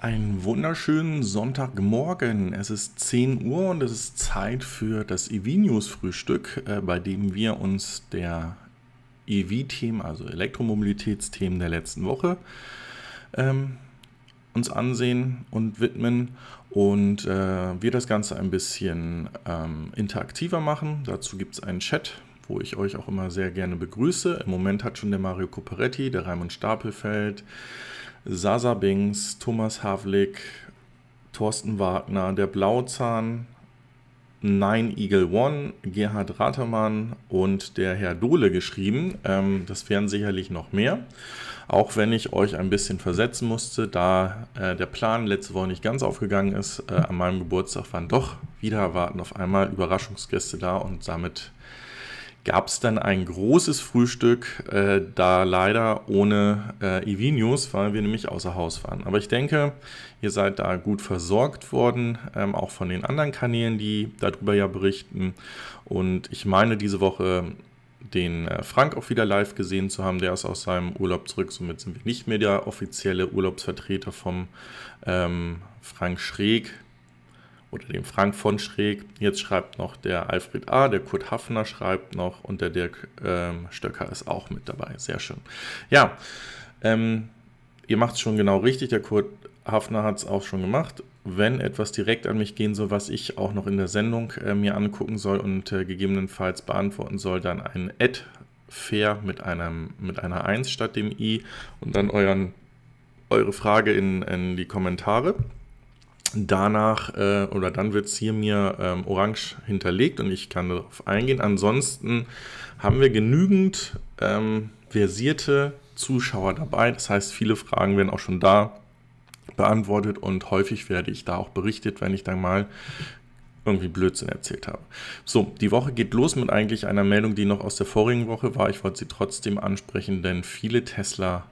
Einen wunderschönen Sonntagmorgen. Es ist 10 Uhr und es ist Zeit für das EV-News-Frühstück, äh, bei dem wir uns der EV-Themen, also Elektromobilitätsthemen der letzten Woche, ähm, uns ansehen und widmen und äh, wir das Ganze ein bisschen ähm, interaktiver machen. Dazu gibt es einen Chat, wo ich euch auch immer sehr gerne begrüße. Im Moment hat schon der Mario Cooperetti, der Raimund Stapelfeld, Sasa Bings, Thomas Havlik, Thorsten Wagner, der Blauzahn, Nine Eagle One, Gerhard Ratermann und der Herr Dohle geschrieben. Ähm, das wären sicherlich noch mehr. Auch wenn ich euch ein bisschen versetzen musste, da äh, der Plan letzte Woche nicht ganz aufgegangen ist, äh, an meinem Geburtstag waren doch wieder erwarten auf einmal Überraschungsgäste da und damit gab es dann ein großes Frühstück, äh, da leider ohne äh, EV-News, weil wir nämlich außer Haus waren. Aber ich denke, ihr seid da gut versorgt worden, ähm, auch von den anderen Kanälen, die darüber ja berichten. Und ich meine, diese Woche den äh, Frank auch wieder live gesehen zu haben. Der ist aus seinem Urlaub zurück. Somit sind wir nicht mehr der offizielle Urlaubsvertreter vom ähm, Frank Schräg, oder dem Frank von Schräg. Jetzt schreibt noch der Alfred A., der Kurt Hafner schreibt noch und der Dirk ähm, Stöcker ist auch mit dabei. Sehr schön. Ja, ähm, ihr macht es schon genau richtig. Der Kurt Hafner hat es auch schon gemacht. Wenn etwas direkt an mich gehen soll, was ich auch noch in der Sendung äh, mir angucken soll und äh, gegebenenfalls beantworten soll, dann ein Ad fair mit einem mit einer 1 statt dem i und dann euren eure Frage in, in die Kommentare danach äh, oder dann wird es hier mir ähm, orange hinterlegt und ich kann darauf eingehen. Ansonsten haben wir genügend ähm, versierte Zuschauer dabei. Das heißt, viele Fragen werden auch schon da beantwortet und häufig werde ich da auch berichtet, wenn ich dann mal irgendwie Blödsinn erzählt habe. So, die Woche geht los mit eigentlich einer Meldung, die noch aus der vorigen Woche war. Ich wollte sie trotzdem ansprechen, denn viele Tesla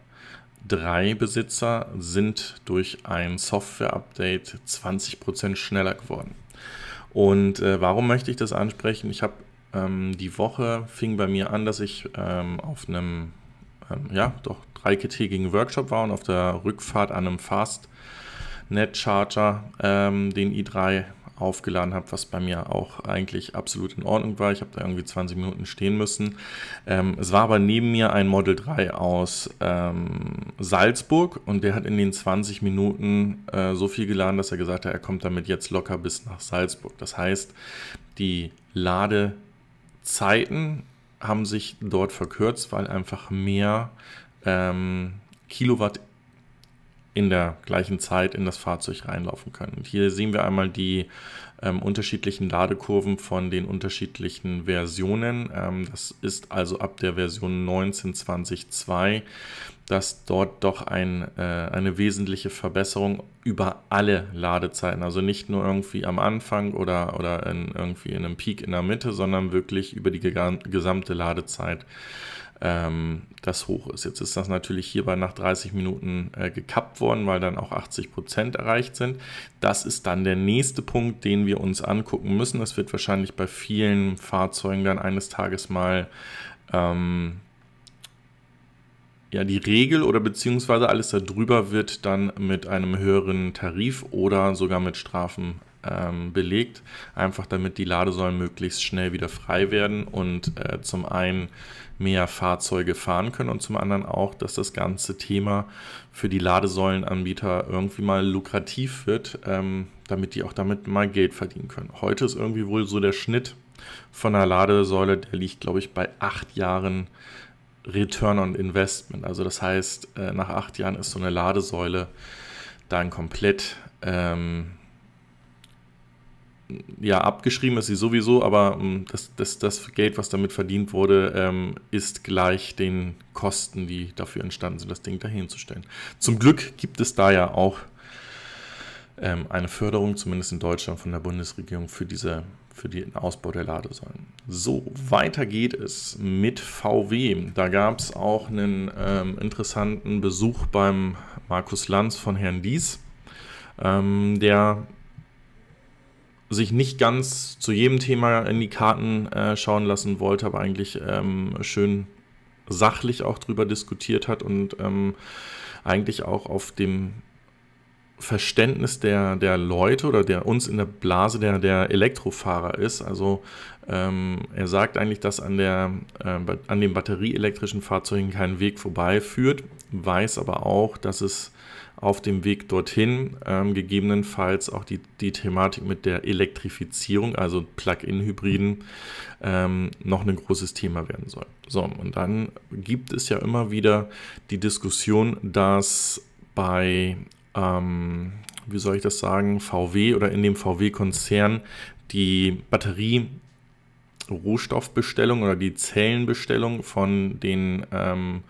drei Besitzer sind durch ein Software-Update 20% schneller geworden. Und äh, warum möchte ich das ansprechen? Ich habe ähm, die Woche fing bei mir an, dass ich ähm, auf einem, ähm, ja, doch 3 gt Workshop war und auf der Rückfahrt an einem Fast Net Charger ähm, den i3 aufgeladen habe, was bei mir auch eigentlich absolut in Ordnung war. Ich habe da irgendwie 20 Minuten stehen müssen. Ähm, es war aber neben mir ein Model 3 aus ähm, Salzburg und der hat in den 20 Minuten äh, so viel geladen, dass er gesagt hat, er kommt damit jetzt locker bis nach Salzburg. Das heißt, die Ladezeiten haben sich dort verkürzt, weil einfach mehr ähm, Kilowatt in der gleichen Zeit in das Fahrzeug reinlaufen können. Und hier sehen wir einmal die ähm, unterschiedlichen Ladekurven von den unterschiedlichen Versionen. Ähm, das ist also ab der Version 19.20.2, dass dort doch ein, äh, eine wesentliche Verbesserung über alle Ladezeiten, also nicht nur irgendwie am Anfang oder, oder in, irgendwie in einem Peak in der Mitte, sondern wirklich über die gesamte Ladezeit ähm, das hoch ist. Jetzt ist das natürlich hierbei nach 30 Minuten äh, gekappt worden, weil dann auch 80 Prozent erreicht sind. Das ist dann der nächste Punkt, den wir uns angucken müssen. Das wird wahrscheinlich bei vielen Fahrzeugen dann eines Tages mal ähm, ja, die Regel oder beziehungsweise alles darüber wird dann mit einem höheren Tarif oder sogar mit Strafen ähm, belegt, einfach damit die Ladesäulen möglichst schnell wieder frei werden und äh, zum einen mehr Fahrzeuge fahren können und zum anderen auch, dass das ganze Thema für die Ladesäulenanbieter irgendwie mal lukrativ wird, ähm, damit die auch damit mal Geld verdienen können. Heute ist irgendwie wohl so der Schnitt von einer Ladesäule, der liegt, glaube ich, bei acht Jahren Return on Investment. Also das heißt, äh, nach acht Jahren ist so eine Ladesäule dann komplett ähm, ja, abgeschrieben ist sie sowieso, aber hm, das, das, das Geld, was damit verdient wurde, ähm, ist gleich den Kosten, die dafür entstanden sind, das Ding dahinzustellen. Zum Glück gibt es da ja auch ähm, eine Förderung, zumindest in Deutschland, von der Bundesregierung für, diese, für den Ausbau der Ladesäulen. So, weiter geht es mit VW. Da gab es auch einen ähm, interessanten Besuch beim Markus Lanz von Herrn Dies. Ähm, der sich nicht ganz zu jedem Thema in die Karten äh, schauen lassen wollte, aber eigentlich ähm, schön sachlich auch drüber diskutiert hat und ähm, eigentlich auch auf dem Verständnis der, der Leute oder der uns in der Blase der, der Elektrofahrer ist. Also ähm, er sagt eigentlich, dass an, der, äh, an den batterieelektrischen Fahrzeugen kein Weg vorbeiführt, weiß aber auch, dass es auf dem Weg dorthin ähm, gegebenenfalls auch die, die Thematik mit der Elektrifizierung, also Plug-in-Hybriden, ähm, noch ein großes Thema werden soll. So, und dann gibt es ja immer wieder die Diskussion, dass bei, ähm, wie soll ich das sagen, VW oder in dem VW-Konzern die Batterie Rohstoffbestellung oder die Zellenbestellung von den ähm,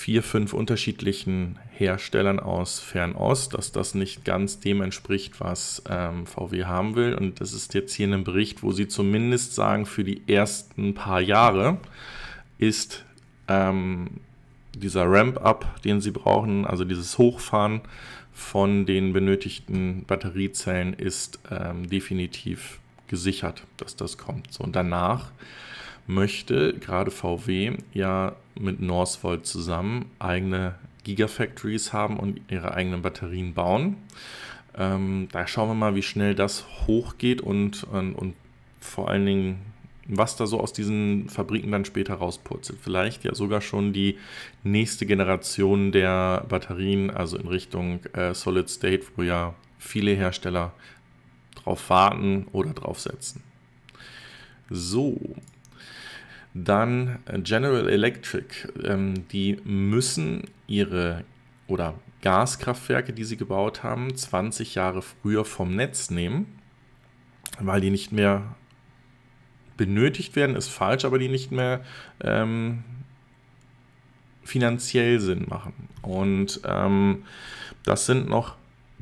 vier, fünf unterschiedlichen Herstellern aus Fernost, dass das nicht ganz dem entspricht, was ähm, VW haben will. Und das ist jetzt hier ein Bericht, wo sie zumindest sagen, für die ersten paar Jahre ist ähm, dieser Ramp-up, den sie brauchen, also dieses Hochfahren von den benötigten Batteriezellen, ist ähm, definitiv gesichert, dass das kommt. So, und danach möchte gerade VW ja mit Northvolt zusammen eigene Gigafactories haben und ihre eigenen Batterien bauen. Ähm, da schauen wir mal, wie schnell das hochgeht und, und, und vor allen Dingen, was da so aus diesen Fabriken dann später rauspurzelt. Vielleicht ja sogar schon die nächste Generation der Batterien, also in Richtung äh, Solid State, wo ja viele Hersteller drauf warten oder drauf setzen. So, dann äh, General Electric. Ähm, die müssen ihre oder Gaskraftwerke, die sie gebaut haben, 20 Jahre früher vom Netz nehmen, weil die nicht mehr benötigt werden, ist falsch, aber die nicht mehr ähm, finanziell Sinn machen. Und ähm, das sind noch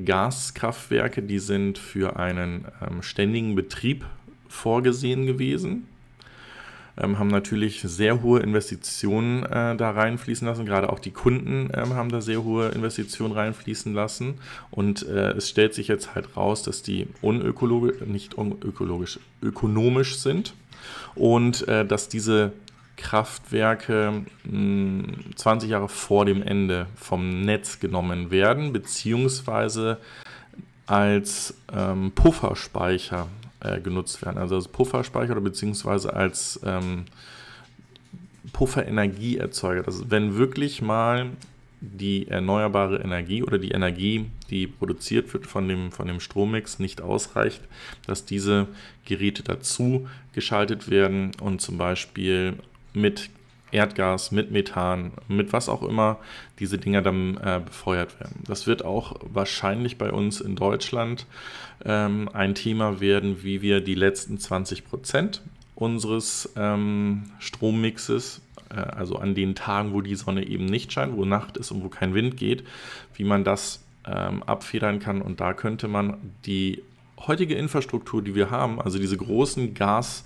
Gaskraftwerke, die sind für einen ähm, ständigen Betrieb vorgesehen gewesen ähm, haben natürlich sehr hohe Investitionen äh, da reinfließen lassen. Gerade auch die Kunden ähm, haben da sehr hohe Investitionen reinfließen lassen. Und äh, es stellt sich jetzt halt raus, dass die unökologisch, nicht unökologisch, ökonomisch sind und äh, dass diese Kraftwerke mh, 20 Jahre vor dem Ende vom Netz genommen werden, beziehungsweise als ähm, Pufferspeicher äh, genutzt werden. Also als Pufferspeicher oder beziehungsweise als ähm, Pufferenergieerzeuger. Das wenn wirklich mal die erneuerbare Energie oder die Energie, die produziert wird von dem, von dem Strommix, nicht ausreicht, dass diese Geräte dazu geschaltet werden und zum Beispiel mit Erdgas, mit Methan, mit was auch immer diese Dinger dann äh, befeuert werden. Das wird auch wahrscheinlich bei uns in Deutschland ähm, ein Thema werden, wie wir die letzten 20 Prozent unseres ähm, Strommixes, äh, also an den Tagen, wo die Sonne eben nicht scheint, wo Nacht ist und wo kein Wind geht, wie man das ähm, abfedern kann. Und da könnte man die heutige Infrastruktur, die wir haben, also diese großen Gas-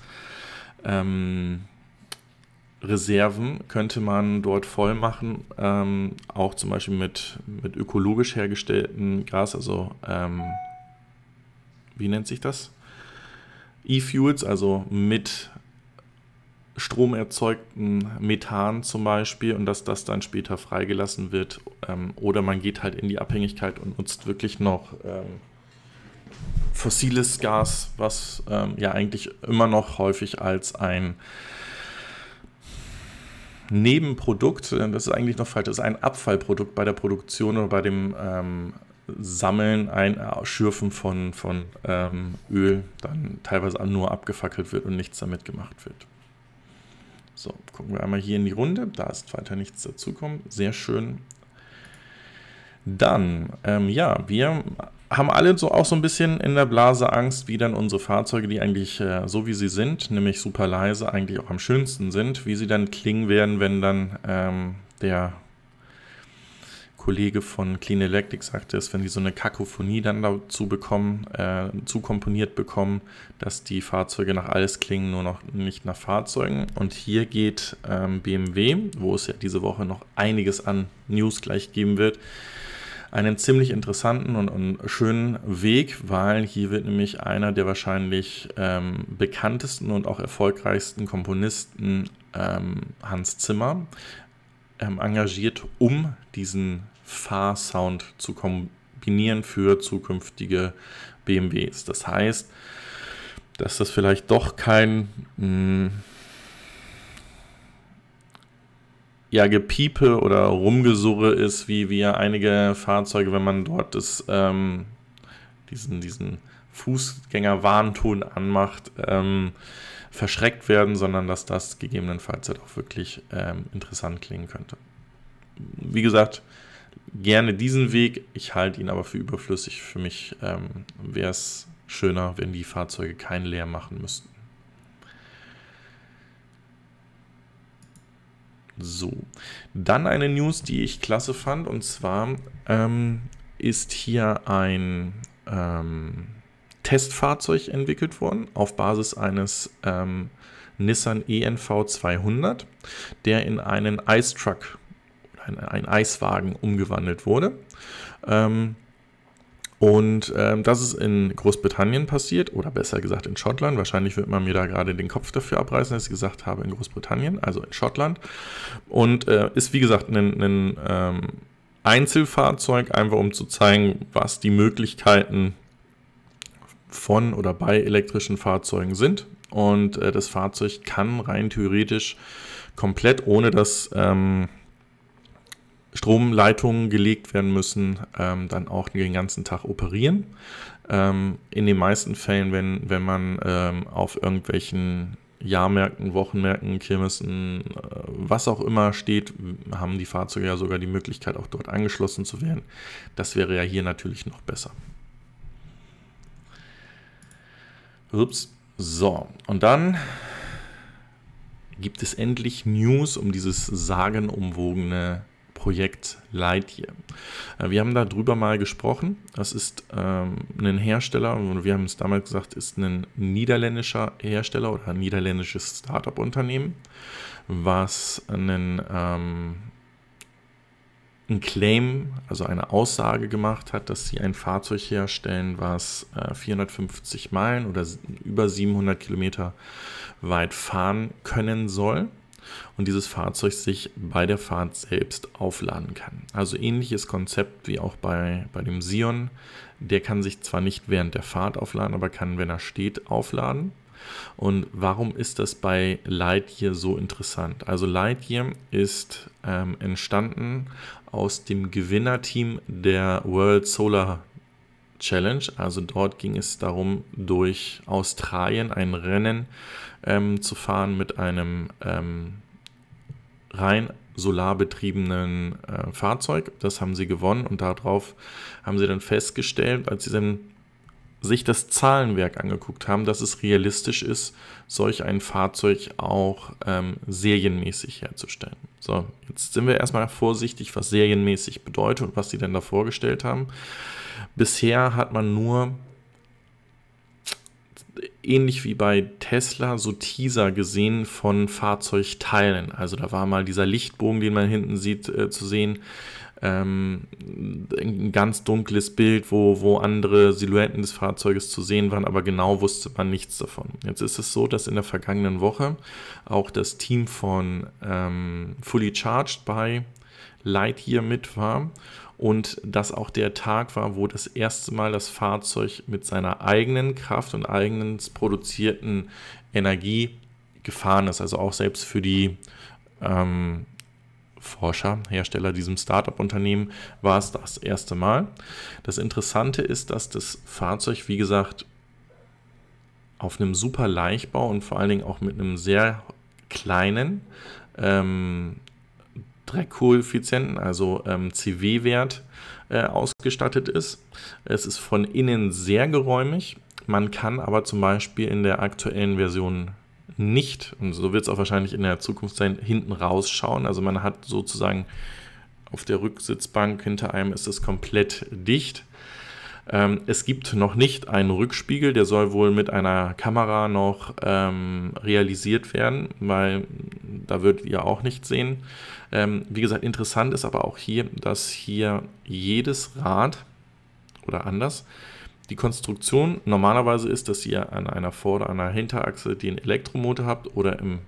ähm, Reserven könnte man dort voll machen, ähm, auch zum Beispiel mit, mit ökologisch hergestellten Gas, also ähm, wie nennt sich das? E-Fuels, also mit Strom erzeugten Methan zum Beispiel und dass das dann später freigelassen wird. Ähm, oder man geht halt in die Abhängigkeit und nutzt wirklich noch ähm, fossiles Gas, was ähm, ja eigentlich immer noch häufig als ein Nebenprodukt, äh, das ist eigentlich noch falsch, das ist ein Abfallprodukt bei der Produktion oder bei dem ähm, Sammeln, ein äh, Schürfen von, von ähm, Öl dann teilweise nur abgefackelt wird und nichts damit gemacht wird. So, gucken wir einmal hier in die Runde. Da ist weiter nichts dazukommen. Sehr schön. Dann, ähm, ja, wir haben alle so auch so ein bisschen in der Blase Angst, wie dann unsere Fahrzeuge, die eigentlich äh, so wie sie sind, nämlich super leise, eigentlich auch am schönsten sind, wie sie dann klingen werden, wenn dann ähm, der Kollege von Clean Electric sagte es, wenn die so eine Kakophonie dann dazu bekommen, äh, zukomponiert bekommen, dass die Fahrzeuge nach alles klingen, nur noch nicht nach Fahrzeugen. Und hier geht ähm, BMW, wo es ja diese Woche noch einiges an News gleich geben wird, einen ziemlich interessanten und, und schönen Weg, weil hier wird nämlich einer der wahrscheinlich ähm, bekanntesten und auch erfolgreichsten Komponisten ähm, Hans Zimmer ähm, engagiert, um diesen Fahrsound zu kombinieren für zukünftige BMWs. Das heißt, dass das vielleicht doch kein mh, hm, ja, Gepiepe oder Rumgesurre ist, wie wir einige Fahrzeuge, wenn man dort das, ähm, diesen, diesen Fußgängerwarnton anmacht, ähm, verschreckt werden, sondern dass das gegebenenfalls halt auch wirklich ähm, interessant klingen könnte. Wie gesagt, gerne diesen Weg. Ich halte ihn aber für überflüssig. Für mich ähm, wäre es schöner, wenn die Fahrzeuge keinen Leer machen müssten. So, dann eine News, die ich klasse fand, und zwar ähm, ist hier ein ähm, Testfahrzeug entwickelt worden auf Basis eines ähm, Nissan ENV 200, der in einen Ice Truck, einen, einen Eiswagen umgewandelt wurde. Ähm, und ähm, das ist in Großbritannien passiert, oder besser gesagt in Schottland. Wahrscheinlich wird man mir da gerade den Kopf dafür abreißen, dass ich gesagt habe, in Großbritannien, also in Schottland. Und äh, ist, wie gesagt, ein, ein ähm, Einzelfahrzeug, einfach um zu zeigen, was die Möglichkeiten von oder bei elektrischen Fahrzeugen sind. Und äh, das Fahrzeug kann rein theoretisch komplett ohne das... Ähm, Stromleitungen gelegt werden müssen, ähm, dann auch den ganzen Tag operieren. Ähm, in den meisten Fällen, wenn, wenn man ähm, auf irgendwelchen Jahrmärkten, Wochenmärkten, Kirmessen, äh, was auch immer steht, haben die Fahrzeuge ja sogar die Möglichkeit, auch dort angeschlossen zu werden. Das wäre ja hier natürlich noch besser. Ups. So, und dann gibt es endlich News um dieses sagenumwogene Projekt Lightyear. Äh, wir haben darüber mal gesprochen. Das ist ähm, ein Hersteller, und wir haben es damals gesagt, ist ein niederländischer Hersteller oder ein niederländisches Startup-Unternehmen, was einen, ähm, einen, Claim, also eine Aussage gemacht hat, dass sie ein Fahrzeug herstellen, was äh, 450 Meilen oder über 700 Kilometer weit fahren können soll und dieses Fahrzeug sich bei der Fahrt selbst aufladen kann. Also ähnliches Konzept wie auch bei, bei dem Sion. Der kann sich zwar nicht während der Fahrt aufladen, aber kann, wenn er steht, aufladen. Und warum ist das bei Lightyear so interessant? Also Lightyear ist ähm, entstanden aus dem Gewinnerteam der World Solar Challenge. Also dort ging es darum, durch Australien ein Rennen ähm, zu fahren mit einem ähm, rein solarbetriebenen äh, Fahrzeug. Das haben sie gewonnen und darauf haben sie dann festgestellt, als sie dann sich das Zahlenwerk angeguckt haben, dass es realistisch ist, solch ein Fahrzeug auch ähm, serienmäßig herzustellen. So, jetzt sind wir erstmal vorsichtig, was serienmäßig bedeutet und was sie denn da vorgestellt haben. Bisher hat man nur ähnlich wie bei Tesla so Teaser gesehen von Fahrzeugteilen. Also da war mal dieser Lichtbogen, den man hinten sieht, äh, zu sehen. Ähm, ein ganz dunkles Bild, wo, wo andere Silhouetten des Fahrzeuges zu sehen waren, aber genau wusste man nichts davon. Jetzt ist es so, dass in der vergangenen Woche auch das Team von ähm, Fully Charged bei Lightyear mit war und das auch der Tag war, wo das erste Mal das Fahrzeug mit seiner eigenen Kraft und eigenen produzierten Energie gefahren ist. Also auch selbst für die ähm, Forscher, Hersteller diesem Startup-Unternehmen war es das erste Mal. Das Interessante ist, dass das Fahrzeug, wie gesagt, auf einem super Leichtbau und vor allen Dingen auch mit einem sehr kleinen ähm, Dreckkoeffizienten, also ähm, CW-Wert, äh, ausgestattet ist. Es ist von innen sehr geräumig. Man kann aber zum Beispiel in der aktuellen Version nicht, und so wird es auch wahrscheinlich in der Zukunft sein, hinten rausschauen. Also man hat sozusagen auf der Rücksitzbank hinter einem ist es komplett dicht. Ähm, es gibt noch nicht einen Rückspiegel, der soll wohl mit einer Kamera noch ähm, realisiert werden, weil da würdet ihr auch nichts sehen. Ähm, wie gesagt, interessant ist aber auch hier, dass hier jedes Rad oder anders die Konstruktion normalerweise ist, dass ihr an einer Vorder-, an einer Hinterachse den Elektromotor habt oder im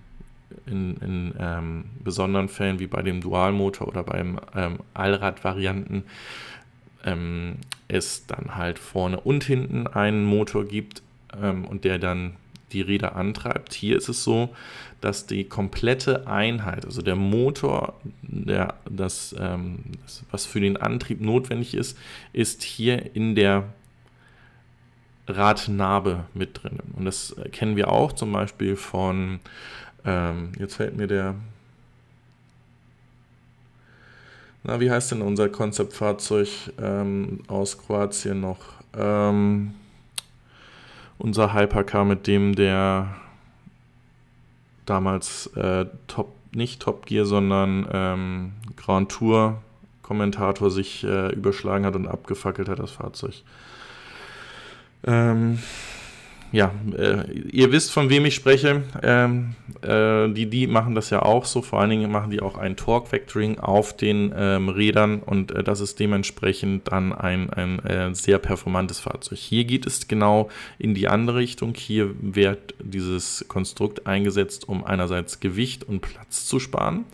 in, in ähm, besonderen Fällen wie bei dem Dualmotor oder beim ähm, Allrad-Varianten ähm, es dann halt vorne und hinten einen Motor gibt ähm, und der dann die Räder antreibt. Hier ist es so, dass die komplette Einheit, also der Motor, der, das, ähm, das was für den Antrieb notwendig ist, ist hier in der Radnarbe mit drin. Und das kennen wir auch zum Beispiel von, ähm, jetzt fällt mir der na, wie heißt denn unser Konzeptfahrzeug ähm, aus Kroatien noch? Ähm, unser Hypercar, mit dem der damals äh, Top, nicht Top Gear, sondern ähm, Grand Tour Kommentator sich äh, überschlagen hat und abgefackelt hat, das Fahrzeug. Ähm, ja, äh, ihr wisst, von wem ich spreche. Ähm, äh, die, die machen das ja auch so. Vor allen Dingen machen die auch ein Torque Vectoring auf den ähm, Rädern und äh, das ist dementsprechend dann ein, ein äh, sehr performantes Fahrzeug. Hier geht es genau in die andere Richtung. Hier wird dieses Konstrukt eingesetzt, um einerseits Gewicht und Platz zu sparen,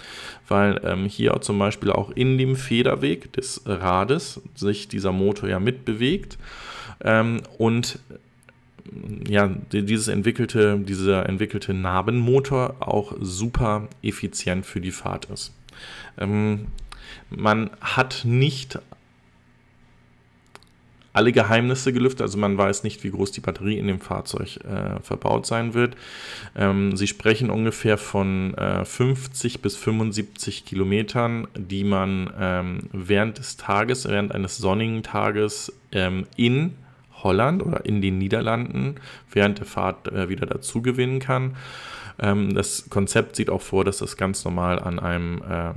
weil ähm, hier zum Beispiel auch in dem Federweg des Rades sich dieser Motor ja mitbewegt ähm, und ja, dieses entwickelte, dieser entwickelte Narbenmotor auch super effizient für die Fahrt ist. Ähm, man hat nicht alle Geheimnisse gelüftet. Also man weiß nicht, wie groß die Batterie in dem Fahrzeug äh, verbaut sein wird. Ähm, sie sprechen ungefähr von äh, 50 bis 75 Kilometern, die man ähm, während des Tages, während eines sonnigen Tages ähm, in Holland oder in den Niederlanden während der Fahrt äh, wieder dazugewinnen kann. Ähm, das Konzept sieht auch vor, dass das ganz normal an einem ähm,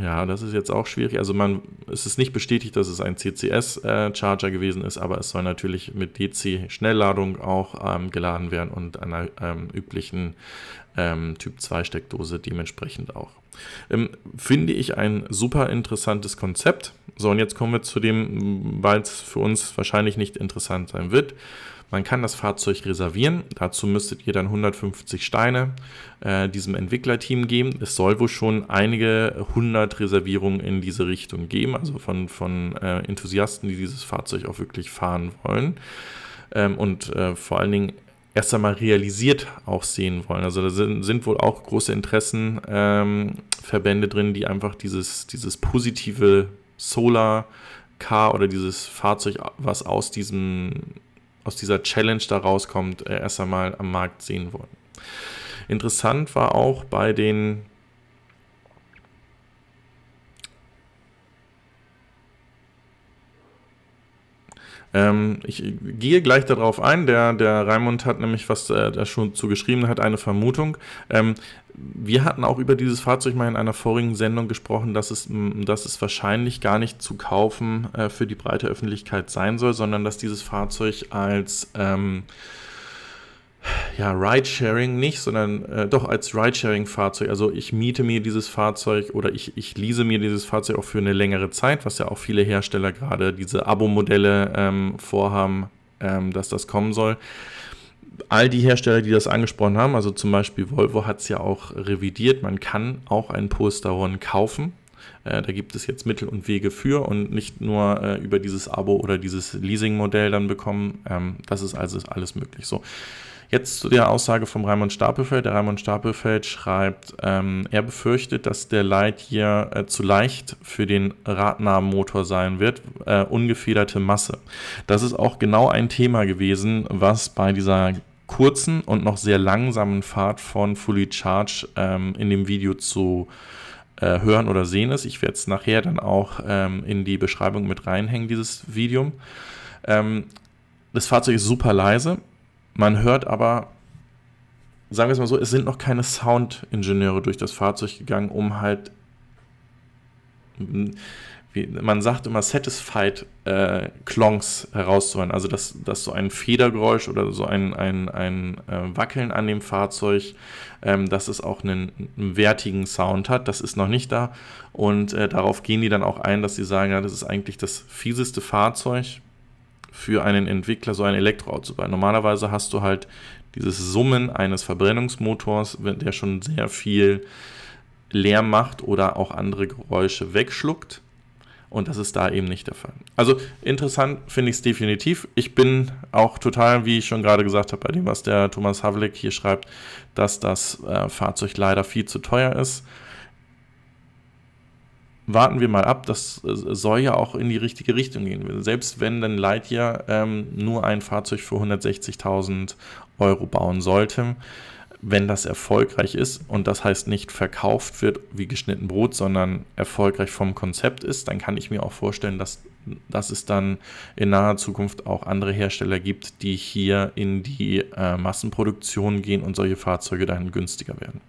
ja, das ist jetzt auch schwierig. Also man, es ist nicht bestätigt, dass es ein CCS-Charger äh, gewesen ist, aber es soll natürlich mit DC-Schnellladung auch ähm, geladen werden und einer ähm, üblichen ähm, Typ 2 Steckdose dementsprechend auch. Ähm, finde ich ein super interessantes Konzept. So, und jetzt kommen wir zu dem, weil es für uns wahrscheinlich nicht interessant sein wird. Man kann das Fahrzeug reservieren. Dazu müsstet ihr dann 150 Steine äh, diesem Entwicklerteam geben. Es soll wohl schon einige hundert Reservierungen in diese Richtung geben, also von, von äh, Enthusiasten, die dieses Fahrzeug auch wirklich fahren wollen. Ähm, und äh, vor allen Dingen erst einmal realisiert auch sehen wollen. Also da sind, sind wohl auch große Interessenverbände ähm, drin, die einfach dieses, dieses positive Solar Car oder dieses Fahrzeug, was aus diesem aus dieser Challenge da rauskommt, äh, erst einmal am Markt sehen wollen. Interessant war auch bei den Ähm, ich gehe gleich darauf ein. Der, der Raimund hat nämlich, was äh, er da schon zu geschrieben hat, eine Vermutung. Ähm, wir hatten auch über dieses Fahrzeug mal in einer vorigen Sendung gesprochen, dass es, dass es wahrscheinlich gar nicht zu kaufen äh, für die breite Öffentlichkeit sein soll, sondern dass dieses Fahrzeug als ähm, ja, Ridesharing nicht, sondern äh, doch als Ridesharing-Fahrzeug. Also ich miete mir dieses Fahrzeug oder ich, ich lease mir dieses Fahrzeug auch für eine längere Zeit, was ja auch viele Hersteller gerade diese Abo-Modelle ähm, vorhaben, ähm, dass das kommen soll. All die Hersteller, die das angesprochen haben, also zum Beispiel Volvo hat es ja auch revidiert, man kann auch einen Polestar One kaufen. Äh, da gibt es jetzt Mittel und Wege für und nicht nur äh, über dieses Abo oder dieses Leasing-Modell dann bekommen. Ähm, das ist also alles möglich so. Jetzt zu der Aussage vom Raimund Stapelfeld. Der Raimund Stapelfeld schreibt, ähm, er befürchtet, dass der Light hier äh, zu leicht für den Radnahmenmotor sein wird, äh, ungefederte Masse. Das ist auch genau ein Thema gewesen, was bei dieser kurzen und noch sehr langsamen Fahrt von Fully Charge ähm, in dem Video zu äh, hören oder sehen ist. Ich werde es nachher dann auch ähm, in die Beschreibung mit reinhängen, dieses Video. Ähm, das Fahrzeug ist super leise. Man hört aber, sagen wir es mal so, es sind noch keine Soundingenieure durch das Fahrzeug gegangen, um halt, wie man sagt immer, satisfied äh, Klongs herauszuhören. Also, dass, dass so ein Federgeräusch oder so ein, ein, ein äh, Wackeln an dem Fahrzeug, ähm, dass es auch einen, einen, wertigen Sound hat, das ist noch nicht da. Und äh, darauf gehen die dann auch ein, dass sie sagen, ja, das ist eigentlich das fieseste Fahrzeug für einen Entwickler, so ein Elektroauto zu Normalerweise hast du halt dieses Summen eines Verbrennungsmotors, der schon sehr viel Lärm macht oder auch andere Geräusche wegschluckt. Und das ist da eben nicht der Fall. Also interessant finde ich es definitiv. Ich bin auch total, wie ich schon gerade gesagt habe, bei dem, was der Thomas Havlik hier schreibt, dass das äh, Fahrzeug leider viel zu teuer ist warten wir mal ab, das äh, soll ja auch in die richtige Richtung gehen. Selbst wenn dann Lightyear ähm, nur ein Fahrzeug für 160.000 Euro bauen sollte, wenn das erfolgreich ist und das heißt nicht verkauft wird wie geschnitten Brot, sondern erfolgreich vom Konzept ist, dann kann ich mir auch vorstellen, dass, dass es dann in naher Zukunft auch andere Hersteller gibt, die hier in die äh, Massenproduktion gehen und solche Fahrzeuge dann günstiger werden.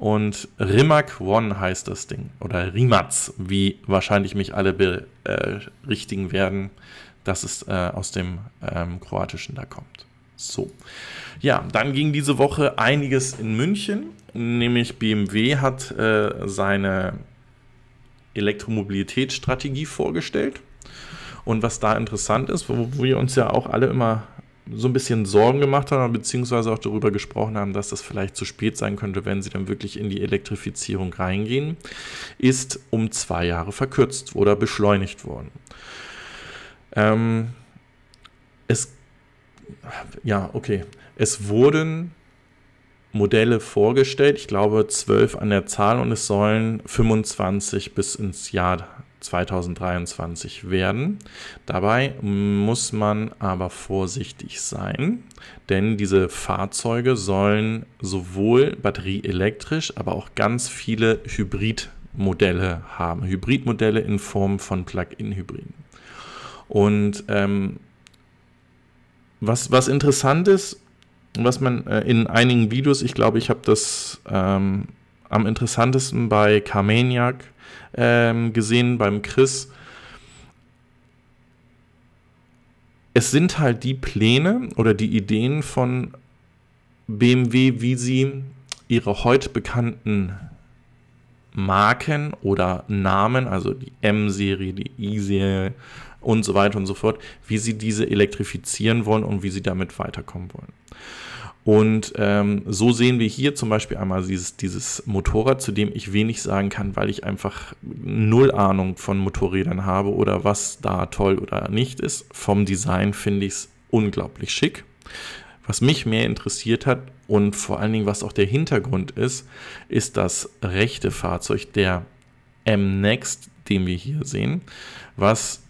Und Rimac One heißt das Ding. Oder Rimac, wie wahrscheinlich mich alle berichtigen äh, werden, dass es äh, aus dem ähm, Kroatischen da kommt. So. Ja, dann ging diese Woche einiges in München. Nämlich BMW hat äh, seine Elektromobilitätsstrategie vorgestellt. Und was da interessant ist, wo wir uns ja auch alle immer so ein bisschen Sorgen gemacht haben, beziehungsweise auch darüber gesprochen haben, dass das vielleicht zu spät sein könnte, wenn sie dann wirklich in die Elektrifizierung reingehen, ist um zwei Jahre verkürzt oder beschleunigt worden. Ähm, es, ja, okay. Es wurden Modelle vorgestellt, ich glaube zwölf an der Zahl und es sollen 25 bis ins Jahr 2023 werden. Dabei muss man aber vorsichtig sein, denn diese Fahrzeuge sollen sowohl batterieelektrisch, aber auch ganz viele Hybridmodelle haben. Hybridmodelle in Form von Plug-in-Hybriden. Und ähm, was, was interessant ist, was man äh, in einigen Videos, ich glaube, ich habe das ähm, am interessantesten bei Carmaniac ähm, gesehen beim Chris. Es sind halt die Pläne oder die Ideen von BMW, wie sie ihre heute bekannten Marken oder Namen, also die M-Serie, die I-Serie und so weiter und so fort, wie sie diese elektrifizieren wollen und wie sie damit weiterkommen wollen. Und ähm, so sehen wir hier zum Beispiel einmal dieses, dieses Motorrad, zu dem ich wenig sagen kann, weil ich einfach null Ahnung von Motorrädern habe oder was da toll oder nicht ist. Vom Design finde ich es unglaublich schick. Was mich mehr interessiert hat und vor allen Dingen was auch der Hintergrund ist, ist das rechte Fahrzeug, der M-Next, den wir hier sehen, was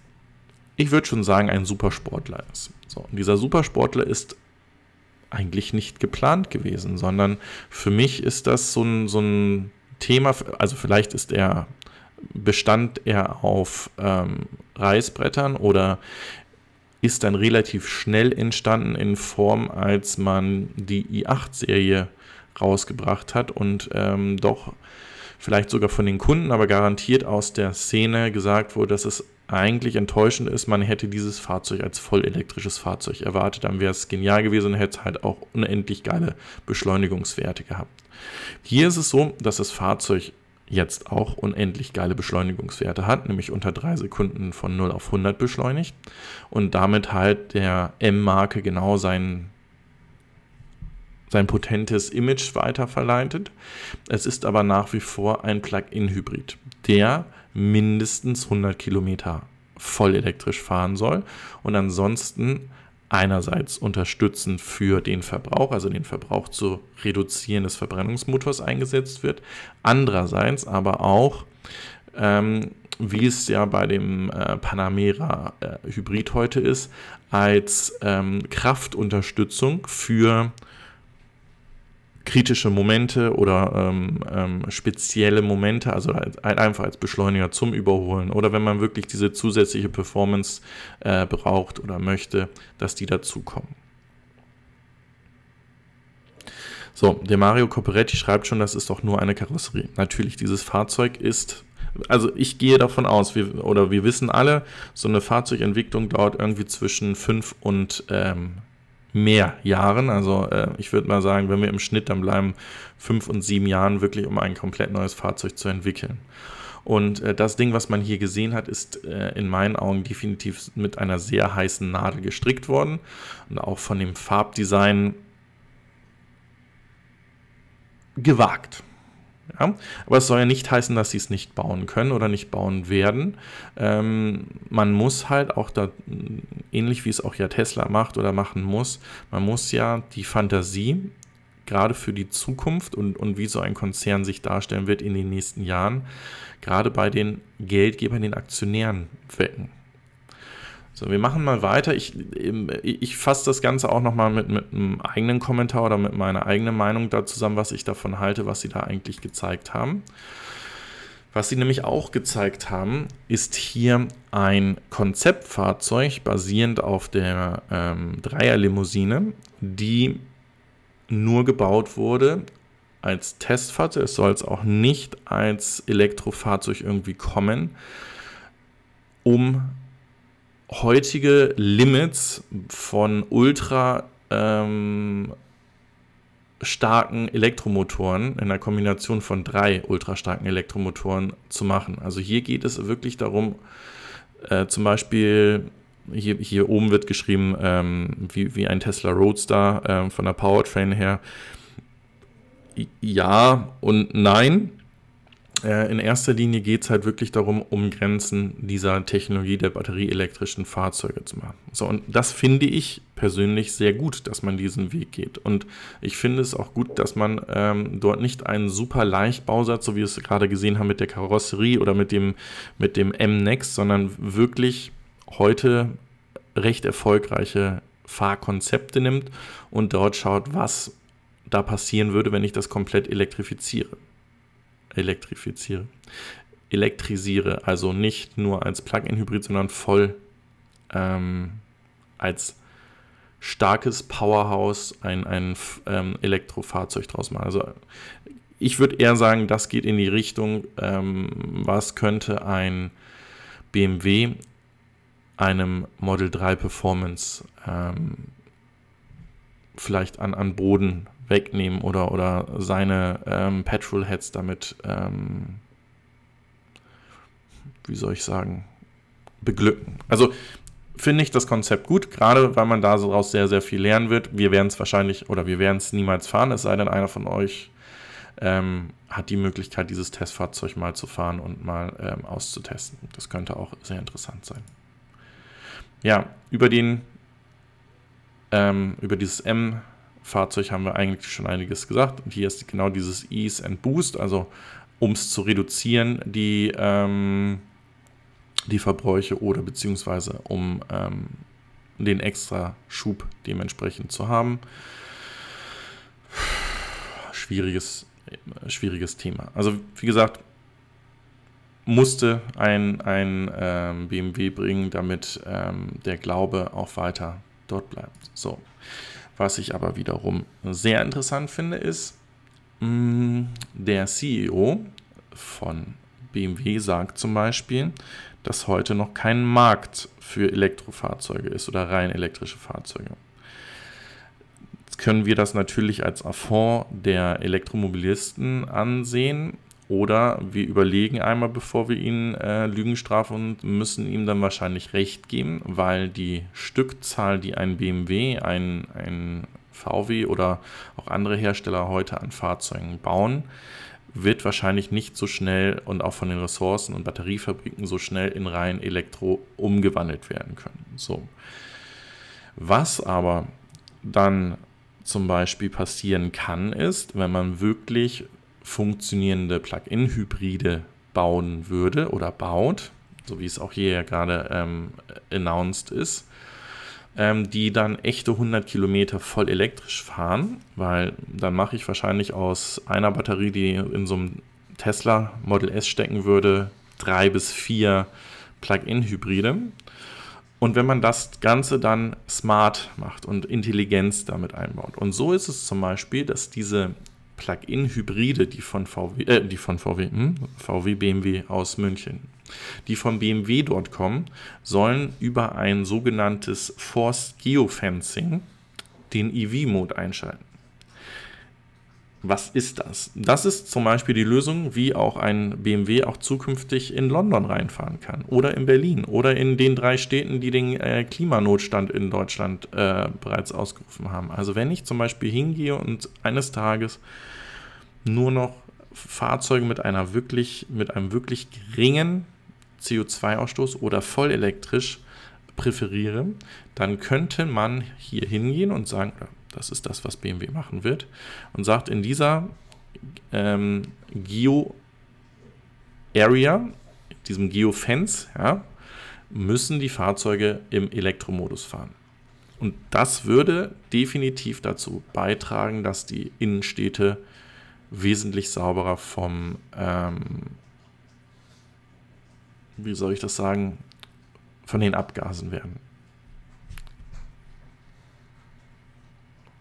ich würde schon sagen ein Supersportler ist. So, und dieser Supersportler ist eigentlich nicht geplant gewesen, sondern für mich ist das so ein, so ein Thema, also vielleicht ist er bestand er auf ähm, Reißbrettern oder ist dann relativ schnell entstanden in Form, als man die i8-Serie rausgebracht hat und ähm, doch vielleicht sogar von den Kunden, aber garantiert aus der Szene gesagt wurde, dass es eigentlich enttäuschend ist, man hätte dieses Fahrzeug als vollelektrisches Fahrzeug erwartet, dann wäre es genial gewesen und hätte halt auch unendlich geile Beschleunigungswerte gehabt. Hier ist es so, dass das Fahrzeug jetzt auch unendlich geile Beschleunigungswerte hat, nämlich unter drei Sekunden von 0 auf 100 beschleunigt und damit halt der M-Marke genau seinen sein potentes Image weiterverleitet. Es ist aber nach wie vor ein Plug-in-Hybrid, der mindestens 100 Kilometer voll elektrisch fahren soll und ansonsten einerseits unterstützend für den Verbrauch, also den Verbrauch zu reduzieren des Verbrennungsmotors eingesetzt wird, andererseits aber auch, ähm, wie es ja bei dem äh, Panamera äh, Hybrid heute ist, als ähm, Kraftunterstützung für äh, kritische Momente oder ähm, ähm, spezielle Momente, also einfach als Beschleuniger zum Überholen oder wenn man wirklich diese zusätzliche Performance äh, braucht oder möchte, dass die dazukommen. So, der Mario Copperetti schreibt schon, das ist doch nur eine Karosserie. Natürlich, dieses Fahrzeug ist, also ich gehe davon aus, wir, oder wir wissen alle, so eine Fahrzeugentwicklung dauert irgendwie zwischen 5 und ähm, mehr Jahren. Also äh, ich würde mal sagen, wenn wir im Schnitt dann bleiben, fünf und sieben Jahren wirklich, um ein komplett neues Fahrzeug zu entwickeln. Und äh, das Ding, was man hier gesehen hat, ist äh, in meinen Augen definitiv mit einer sehr heißen Nadel gestrickt worden. Und auch von dem Farbdesign gewagt. Ja? Aber es soll ja nicht heißen, dass sie es nicht bauen können oder nicht bauen werden. Ähm, man muss halt auch da, ähnlich wie es auch ja Tesla macht oder machen muss, man muss ja die Fantasie gerade für die Zukunft und, und wie so ein Konzern sich darstellen wird in den nächsten Jahren, gerade bei den Geldgebern, den Aktionären wecken. So, wir machen mal weiter. Ich, ich fasse das Ganze auch nochmal mit, mit einem eigenen Kommentar oder mit meiner eigenen Meinung da zusammen, was ich davon halte, was sie da eigentlich gezeigt haben. Was sie nämlich auch gezeigt haben, ist hier ein Konzeptfahrzeug basierend auf der ähm, Dreierlimousine, die nur gebaut wurde als Testfahrzeug. Es soll es auch nicht als Elektrofahrzeug irgendwie kommen, um heutige Limits von Ultra ähm, starken Elektromotoren in der Kombination von drei ultrastarken Elektromotoren zu machen. Also hier geht es wirklich darum, äh, zum Beispiel hier, hier oben wird geschrieben, ähm, wie, wie ein Tesla Roadster ähm, von der Powertrain her. Ja und nein. Äh, in erster Linie geht es halt wirklich darum, um Grenzen dieser Technologie der batterieelektrischen Fahrzeuge zu machen. So, und das finde ich persönlich sehr gut, dass man diesen Weg geht. Und ich finde es auch gut, dass man ähm, dort nicht einen super Leichtbausatz, so wie wir es gerade gesehen haben mit der Karosserie oder mit dem, mit dem M-Next, sondern wirklich heute recht erfolgreiche Fahrkonzepte nimmt und dort schaut, was da passieren würde, wenn ich das komplett elektrifiziere elektrifiziere, elektrisiere, also nicht nur als Plug-in-Hybrid, sondern voll ähm, als starkes Powerhouse ein, ein ähm, Elektrofahrzeug draus machen. Also ich würde eher sagen, das geht in die Richtung, ähm, was könnte ein BMW einem Model 3 Performance ähm, vielleicht an, an Boden wegnehmen oder, oder seine ähm, Petrol-Heads damit, ähm, wie soll ich sagen, beglücken. Also finde ich das Konzept gut, gerade weil man daraus sehr, sehr viel lernen wird. Wir werden es wahrscheinlich oder wir werden es niemals fahren, es sei denn, einer von euch ähm, hat die Möglichkeit, dieses Testfahrzeug mal zu fahren und mal ähm, auszutesten. Das könnte auch sehr interessant sein. Ja, über den, ähm, über dieses M Fahrzeug haben wir eigentlich schon einiges gesagt. Und hier ist genau dieses Ease and Boost, also um es zu reduzieren, die, ähm, die Verbräuche oder beziehungsweise um ähm, den extra Schub dementsprechend zu haben. Schwieriges, schwieriges Thema. Also wie gesagt, musste ein, ein ähm, BMW bringen, damit ähm, der Glaube auch weiter dort bleibt. So, was ich aber wiederum sehr interessant finde, ist, mh, mm, der CEO von BMW sagt zum Beispiel, dass heute noch kein Markt für Elektrofahrzeuge ist oder rein elektrische Fahrzeuge. Jetzt können wir das natürlich als Affront der Elektromobilisten ansehen, oder wir überlegen einmal, bevor wir ihn äh, Lügen strafen und müssen ihm dann wahrscheinlich recht geben, weil die Stückzahl, die ein BMW, ein, ein VW oder auch andere Hersteller heute an Fahrzeugen bauen, wird wahrscheinlich nicht so schnell und auch von den Ressourcen und Batteriefabriken so schnell in rein Elektro umgewandelt werden können. So. Was aber dann zum Beispiel passieren kann, ist, wenn man wirklich funktionierende Plug-in-Hybride bauen würde oder baut, so wie es auch hier ja gerade ähm, announced ist, ähm, die dann echte 100 Kilometer voll elektrisch fahren, weil dann mache ich wahrscheinlich aus einer Batterie, die in so einem Tesla Model S stecken würde, drei bis vier Plug-in-Hybride. Und wenn man das Ganze dann smart macht und Intelligenz damit einbaut. Und so ist es zum Beispiel, dass diese Plug-in-Hybride, die von VW, äh, die von VW, hm? VW BMW aus München, die von BMW dort kommen, sollen über ein sogenanntes Forced Geofencing den EV-Mode einschalten. Was ist das? Das ist zum Beispiel die Lösung, wie auch ein BMW auch zukünftig in London reinfahren kann oder in Berlin oder in den drei Städten, die den äh, Klimanotstand in Deutschland äh, bereits ausgerufen haben. Also wenn ich zum Beispiel hingehe und eines Tages nur noch Fahrzeuge mit einer wirklich, mit einem wirklich geringen CO2-Ausstoß oder voll elektrisch präferiere, dann könnte man hier hingehen und sagen, das ist das, was BMW machen wird, und sagt, in dieser ähm, Geo-Area, diesem Geo-Fence, ja, müssen die Fahrzeuge im Elektromodus fahren. Und das würde definitiv dazu beitragen, dass die Innenstädte äh, wesentlich sauberer vom, ähm, wie soll ich das sagen, von den Abgasen werden.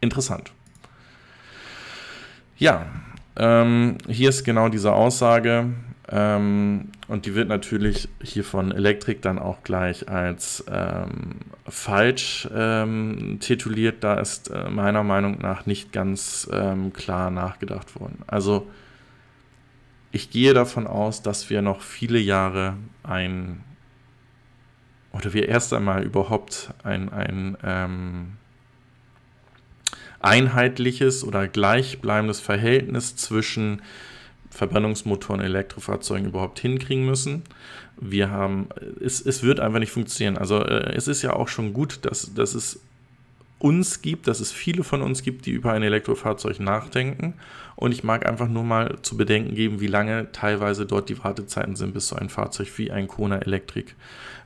Interessant. Ja, ähm, hier ist genau diese Aussage. Ähm, und die wird natürlich hier von Elektrik dann auch gleich als ähm, falsch ähm, tituliert. Da ist äh, meiner Meinung nach nicht ganz ähm, klar nachgedacht worden. Also ich gehe davon aus, dass wir noch viele Jahre ein oder wir erst einmal überhaupt ein, ein ähm, einheitliches oder gleichbleibendes Verhältnis zwischen Verbrennungsmotoren, Elektrofahrzeugen überhaupt hinkriegen müssen. Wir haben, es, es wird einfach nicht funktionieren. Also äh, es ist ja auch schon gut, dass, dass es uns gibt, dass es viele von uns gibt, die über ein Elektrofahrzeug nachdenken. Und ich mag einfach nur mal zu bedenken geben, wie lange teilweise dort die Wartezeiten sind bis so ein Fahrzeug wie ein Kona Electric,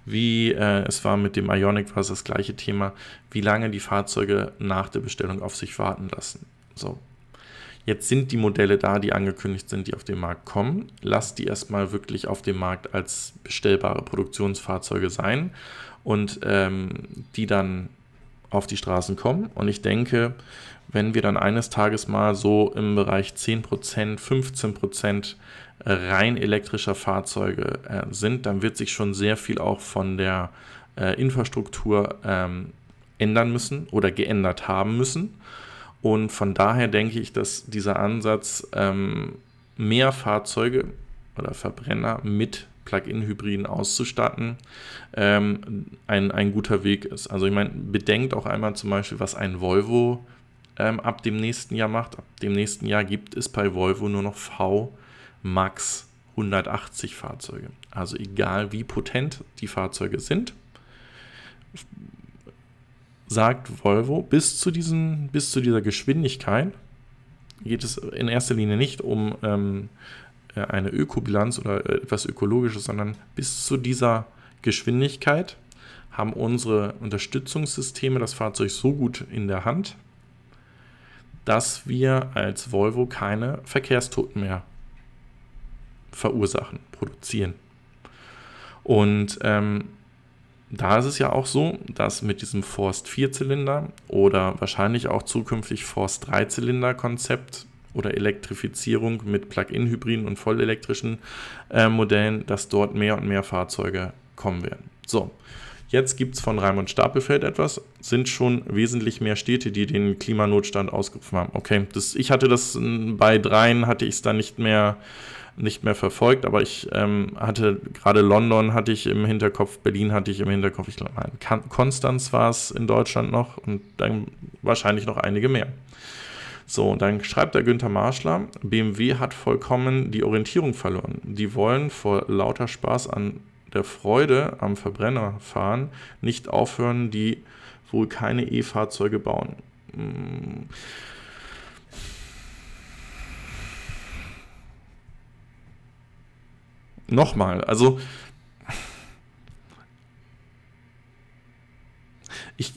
Wie äh, es war mit dem Ionic, war es das gleiche Thema, wie lange die Fahrzeuge nach der Bestellung auf sich warten lassen. So, Jetzt sind die Modelle da, die angekündigt sind, die auf den Markt kommen. Lasst die erstmal wirklich auf dem Markt als bestellbare Produktionsfahrzeuge sein und ähm, die dann auf die Straßen kommen. Und ich denke, wenn wir dann eines Tages mal so im Bereich 10%, 15% rein elektrischer Fahrzeuge äh, sind, dann wird sich schon sehr viel auch von der äh, Infrastruktur ähm, ändern müssen oder geändert haben müssen. Und von daher denke ich, dass dieser Ansatz, ähm, mehr Fahrzeuge oder Verbrenner mit Plug-in-Hybriden auszustatten, ähm, ein, ein guter Weg ist. Also ich meine, bedenkt auch einmal zum Beispiel, was ein Volvo ähm, ab dem nächsten Jahr macht. Ab dem nächsten Jahr gibt es bei Volvo nur noch V Max 180 Fahrzeuge. Also egal wie potent die Fahrzeuge sind, sagt Volvo, bis zu, diesen, bis zu dieser Geschwindigkeit geht es in erster Linie nicht um ähm, äh, eine Ökobilanz oder äh, etwas Ökologisches, sondern bis zu dieser Geschwindigkeit haben unsere Unterstützungssysteme das Fahrzeug so gut in der Hand, dass wir als Volvo keine Verkehrstoten mehr verursachen, produzieren. Und ähm, da ist es ja auch so, dass mit diesem Forst Vierzylinder oder wahrscheinlich auch zukünftig Forst Dreizylinder konzept oder Elektrifizierung mit Plug-in-Hybriden und vollelektrischen äh, Modellen, dass dort mehr und mehr Fahrzeuge kommen werden. So, Jetzt gibt es von Raimund Stapelfeld etwas, sind schon wesentlich mehr Städte, die den Klimanotstand ausgerufen haben. Okay, das, ich hatte das bei dreien, hatte ich es dann nicht mehr nicht mehr verfolgt, aber ich ähm, hatte gerade London hatte ich im Hinterkopf, Berlin hatte ich im Hinterkopf, ich glaube, Konstanz war es in Deutschland noch und dann wahrscheinlich noch einige mehr. So, dann schreibt der Günther Marschler, BMW hat vollkommen die Orientierung verloren. Die wollen vor lauter Spaß an der Freude am Verbrenner fahren nicht aufhören, die wohl keine E-Fahrzeuge bauen. Hm nochmal, also ich,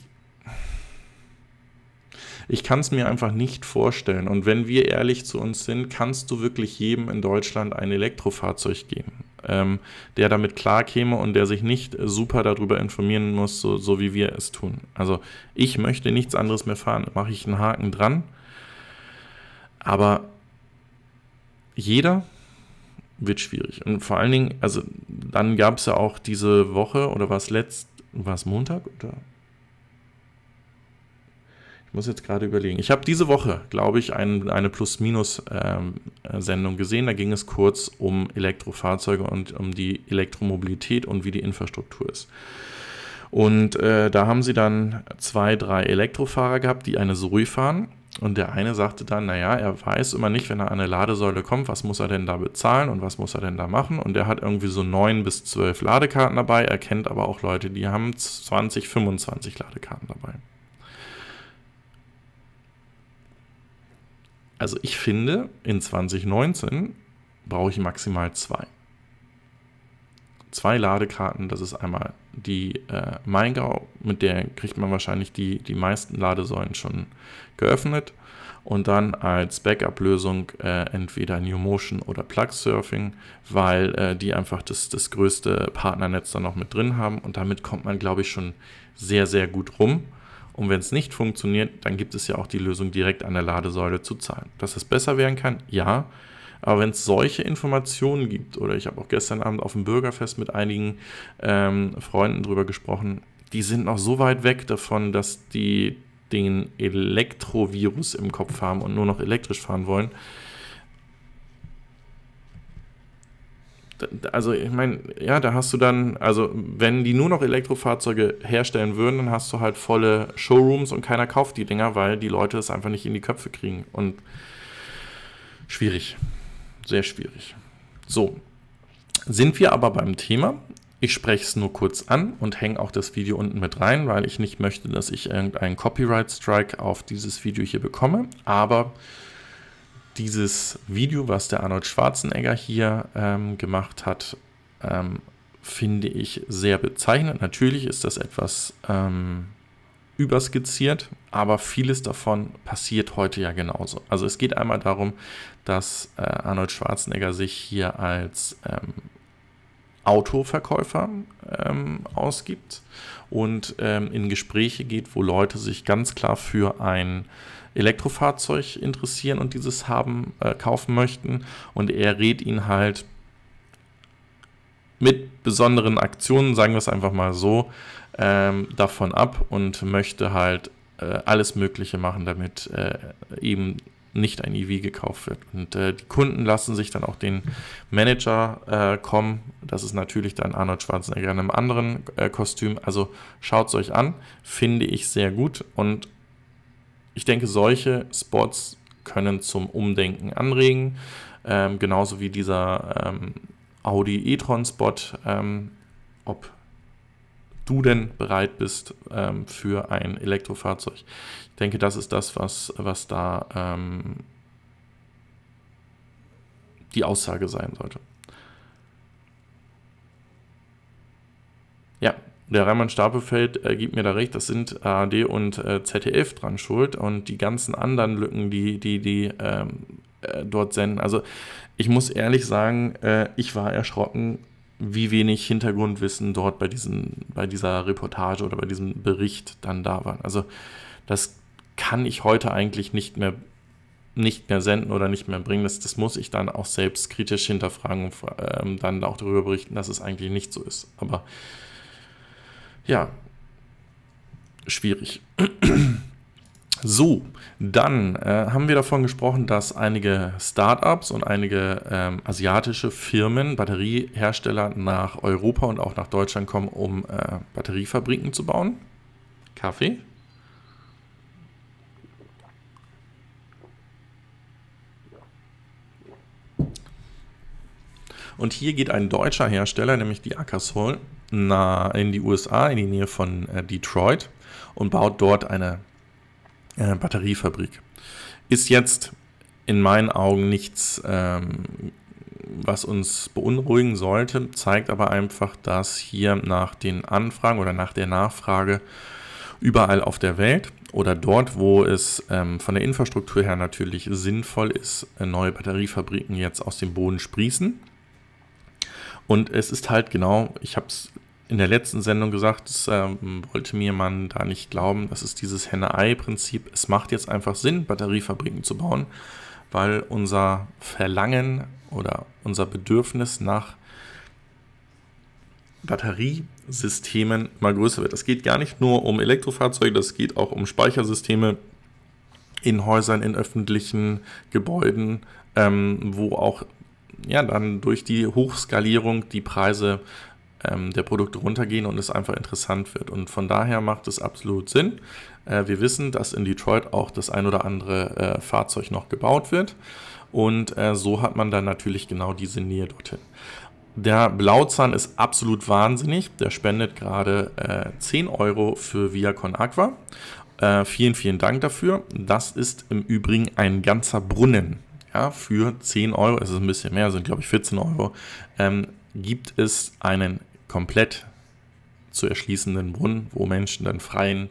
ich kann es mir einfach nicht vorstellen. Und wenn wir ehrlich zu uns sind, kannst du wirklich jedem in Deutschland ein Elektrofahrzeug geben, ähm, der damit klarkäme und der sich nicht super darüber informieren muss, so, so wie wir es tun. Also ich möchte nichts anderes mehr fahren. Mache ich einen Haken dran. Aber jeder, wird schwierig. Und vor allen Dingen, also dann gab es ja auch diese Woche oder war es letzt, war es Montag oder? Ich muss jetzt gerade überlegen. Ich habe diese Woche, glaube ich, ein, eine Plus-Minus-Sendung ähm, äh, gesehen. Da ging es kurz um Elektrofahrzeuge und um die Elektromobilität und wie die Infrastruktur ist. Und äh, da haben sie dann zwei, drei Elektrofahrer gehabt, die eine Zoe fahren und der eine sagte dann, naja, er weiß immer nicht, wenn er an eine Ladesäule kommt, was muss er denn da bezahlen und was muss er denn da machen. Und er hat irgendwie so neun bis zwölf Ladekarten dabei, er kennt aber auch Leute, die haben 20, 25 Ladekarten dabei. Also ich finde, in 2019 brauche ich maximal zwei zwei Ladekarten. Das ist einmal die äh, Maingau, mit der kriegt man wahrscheinlich die, die meisten Ladesäulen schon geöffnet. Und dann als Backup-Lösung äh, entweder New Motion oder Plug Surfing, weil äh, die einfach das, das größte Partnernetz dann noch mit drin haben. Und damit kommt man, glaube ich, schon sehr, sehr gut rum. Und wenn es nicht funktioniert, dann gibt es ja auch die Lösung, direkt an der Ladesäule zu zahlen. Dass es besser werden kann, ja. Aber wenn es solche Informationen gibt, oder ich habe auch gestern Abend auf dem Bürgerfest mit einigen ähm, Freunden drüber gesprochen, die sind noch so weit weg davon, dass die den Elektrovirus im Kopf haben und nur noch elektrisch fahren wollen. also ich meine, ja, da hast du dann, also wenn die nur noch Elektrofahrzeuge herstellen würden, dann hast du halt volle Showrooms und keiner kauft die Dinger, weil die Leute es einfach nicht in die Köpfe kriegen. Und schwierig sehr schwierig. So, sind wir aber beim Thema. Ich spreche es nur kurz an und hänge auch das Video unten mit rein, weil ich nicht möchte, dass ich irgendeinen Copyright-Strike auf dieses Video hier bekomme. Aber dieses Video, was der Arnold Schwarzenegger hier ähm, gemacht hat, ähm, finde ich sehr bezeichnend. Natürlich ist das etwas ähm, überskizziert, aber vieles davon passiert heute ja genauso. Also es geht einmal darum, dass äh, Arnold Schwarzenegger sich hier als ähm, Autoverkäufer ähm, ausgibt und ähm, in Gespräche geht, wo Leute sich ganz klar für ein Elektrofahrzeug interessieren und dieses haben äh, kaufen möchten und er rät ihn halt mit besonderen Aktionen, sagen wir es einfach mal so, ähm, davon ab und möchte halt äh, alles Mögliche machen, damit äh, eben nicht ein EV gekauft wird. Und äh, die Kunden lassen sich dann auch den Manager äh, kommen. Das ist natürlich dann Arnold Schwarzenegger in einem anderen äh, Kostüm. Also schaut es euch an, finde ich sehr gut. Und ich denke, solche Spots können zum Umdenken anregen. Ähm, genauso wie dieser ähm, Audi e-tron-Spot, ähm, ob du denn bereit bist ähm, für ein Elektrofahrzeug. Ich denke, das ist das, was, was da ähm, die Aussage sein sollte. Ja, der Reimann Stapelfeld äh, gibt mir da recht, das sind ARD und äh, ZDF dran schuld und die ganzen anderen Lücken, die, die, die ähm, äh, dort senden. Also ich muss ehrlich sagen, äh, ich war erschrocken, wie wenig Hintergrundwissen dort bei, diesen, bei dieser Reportage oder bei diesem Bericht dann da waren. Also das kann ich heute eigentlich nicht mehr, nicht mehr senden oder nicht mehr bringen. Das, das muss ich dann auch selbst kritisch hinterfragen und ähm, dann auch darüber berichten, dass es eigentlich nicht so ist. Aber ja, schwierig. So, dann äh, haben wir davon gesprochen, dass einige Startups und einige ähm, asiatische Firmen, Batteriehersteller nach Europa und auch nach Deutschland kommen, um äh, Batteriefabriken zu bauen. Kaffee? Und hier geht ein deutscher Hersteller, nämlich die Akasol, in die USA, in die Nähe von äh, Detroit und baut dort eine äh, Batteriefabrik. Ist jetzt in meinen Augen nichts, ähm, was uns beunruhigen sollte, zeigt aber einfach, dass hier nach den Anfragen oder nach der Nachfrage überall auf der Welt oder dort, wo es ähm, von der Infrastruktur her natürlich sinnvoll ist, äh, neue Batteriefabriken jetzt aus dem Boden sprießen. Und es ist halt genau, ich habe es in der letzten Sendung gesagt, das ähm, wollte mir man da nicht glauben. Das ist dieses Henne-Ei-Prinzip. Es macht jetzt einfach Sinn, Batteriefabriken zu bauen, weil unser Verlangen oder unser Bedürfnis nach Batteriesystemen mal größer wird. Es geht gar nicht nur um Elektrofahrzeuge, das geht auch um Speichersysteme in Häusern, in öffentlichen Gebäuden, ähm, wo auch ja, dann durch die Hochskalierung die Preise ähm, der Produkte runtergehen und es einfach interessant wird. Und von daher macht es absolut Sinn. Äh, wir wissen, dass in Detroit auch das ein oder andere äh, Fahrzeug noch gebaut wird. Und äh, so hat man dann natürlich genau diese Nähe dorthin. Der Blauzahn ist absolut wahnsinnig. Der spendet gerade äh, 10 Euro für Viacon Aqua. Äh, vielen, vielen Dank dafür. Das ist im Übrigen ein ganzer Brunnen. Ja, für 10 Euro, es ist ein bisschen mehr, sind glaube ich 14 Euro, ähm, gibt es einen komplett zu erschließenden Brunnen, wo Menschen dann freien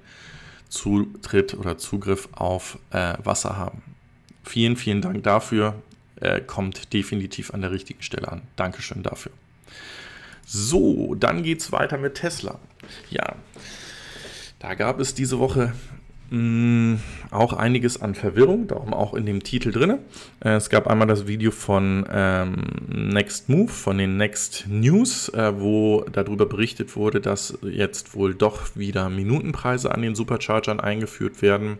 Zutritt oder Zugriff auf äh, Wasser haben. Vielen, vielen Dank dafür. Äh, kommt definitiv an der richtigen Stelle an. Dankeschön dafür. So, dann geht es weiter mit Tesla. Ja, da gab es diese Woche Mm, auch einiges an Verwirrung, darum auch in dem Titel drin. Äh, es gab einmal das Video von ähm, Next Move, von den Next News, äh, wo darüber berichtet wurde, dass jetzt wohl doch wieder Minutenpreise an den Superchargern eingeführt werden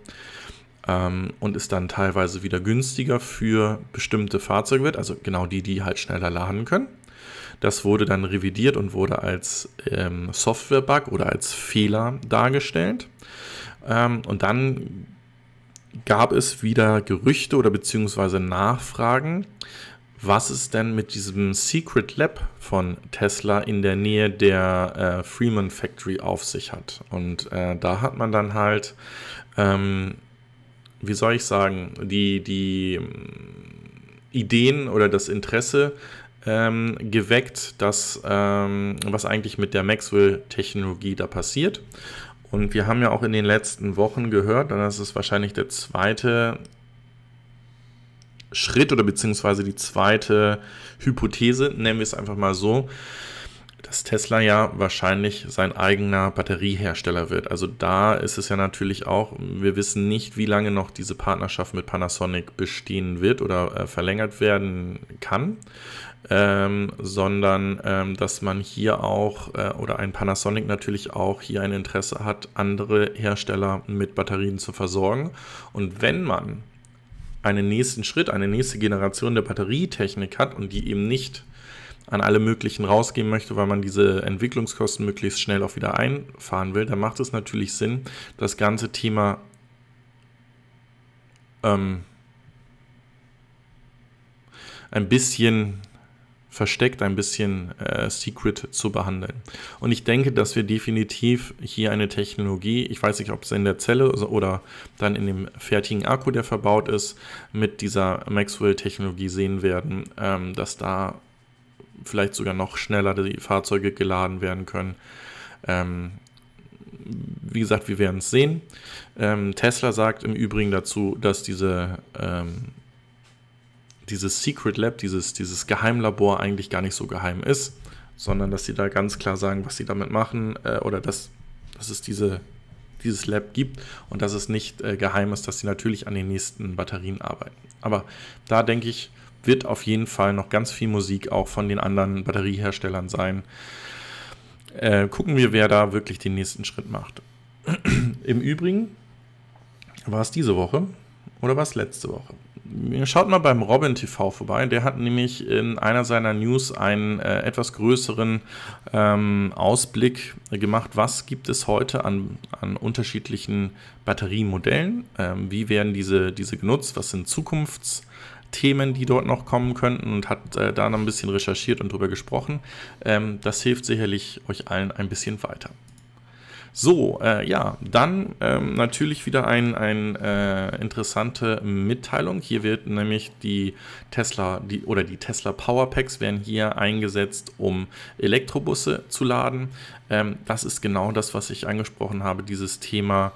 ähm, und es dann teilweise wieder günstiger für bestimmte Fahrzeuge wird, also genau die, die halt schneller laden können. Das wurde dann revidiert und wurde als ähm, Software-Bug oder als Fehler dargestellt. Ähm, und dann gab es wieder Gerüchte oder beziehungsweise Nachfragen, was es denn mit diesem Secret Lab von Tesla in der Nähe der äh, Freeman Factory auf sich hat. Und äh, da hat man dann halt, ähm, wie soll ich sagen, die, die hm, Ideen oder das Interesse ähm, geweckt, dass, ähm, was eigentlich mit der Maxwell-Technologie da passiert. Und wir haben ja auch in den letzten Wochen gehört, und das ist wahrscheinlich der zweite Schritt oder beziehungsweise die zweite Hypothese, nennen wir es einfach mal so, dass Tesla ja wahrscheinlich sein eigener Batteriehersteller wird. Also da ist es ja natürlich auch, wir wissen nicht, wie lange noch diese Partnerschaft mit Panasonic bestehen wird oder äh, verlängert werden kann, ähm, sondern ähm, dass man hier auch äh, oder ein Panasonic natürlich auch hier ein Interesse hat, andere Hersteller mit Batterien zu versorgen. Und wenn man einen nächsten Schritt, eine nächste Generation der Batterietechnik hat und die eben nicht an alle möglichen rausgeben möchte, weil man diese Entwicklungskosten möglichst schnell auch wieder einfahren will, dann macht es natürlich Sinn, das ganze Thema ähm, ein bisschen versteckt, ein bisschen äh, secret zu behandeln. Und ich denke, dass wir definitiv hier eine Technologie, ich weiß nicht, ob es in der Zelle oder dann in dem fertigen Akku, der verbaut ist, mit dieser Maxwell-Technologie sehen werden, ähm, dass da vielleicht sogar noch schneller die Fahrzeuge geladen werden können. Ähm, wie gesagt, wir werden es sehen. Ähm, Tesla sagt im Übrigen dazu, dass diese, ähm, dieses Secret Lab, dieses, dieses Geheimlabor eigentlich gar nicht so geheim ist, sondern dass sie da ganz klar sagen, was sie damit machen äh, oder dass, dass es diese, dieses Lab gibt und dass es nicht äh, geheim ist, dass sie natürlich an den nächsten Batterien arbeiten. Aber da denke ich, wird auf jeden Fall noch ganz viel Musik auch von den anderen Batterieherstellern sein. Äh, gucken wir, wer da wirklich den nächsten Schritt macht. Im Übrigen war es diese Woche oder war es letzte Woche? Äh, schaut mal beim Robin TV vorbei. Der hat nämlich in einer seiner News einen äh, etwas größeren ähm, Ausblick gemacht. Was gibt es heute an, an unterschiedlichen Batteriemodellen? Ähm, wie werden diese, diese genutzt? Was sind Zukunfts- Themen, die dort noch kommen könnten und hat äh, da noch ein bisschen recherchiert und drüber gesprochen. Ähm, das hilft sicherlich euch allen ein bisschen weiter. So, äh, ja, dann ähm, natürlich wieder eine ein, äh, interessante Mitteilung. Hier wird nämlich die Tesla die, oder die Tesla Powerpacks werden hier eingesetzt, um Elektrobusse zu laden. Ähm, das ist genau das, was ich angesprochen habe, dieses Thema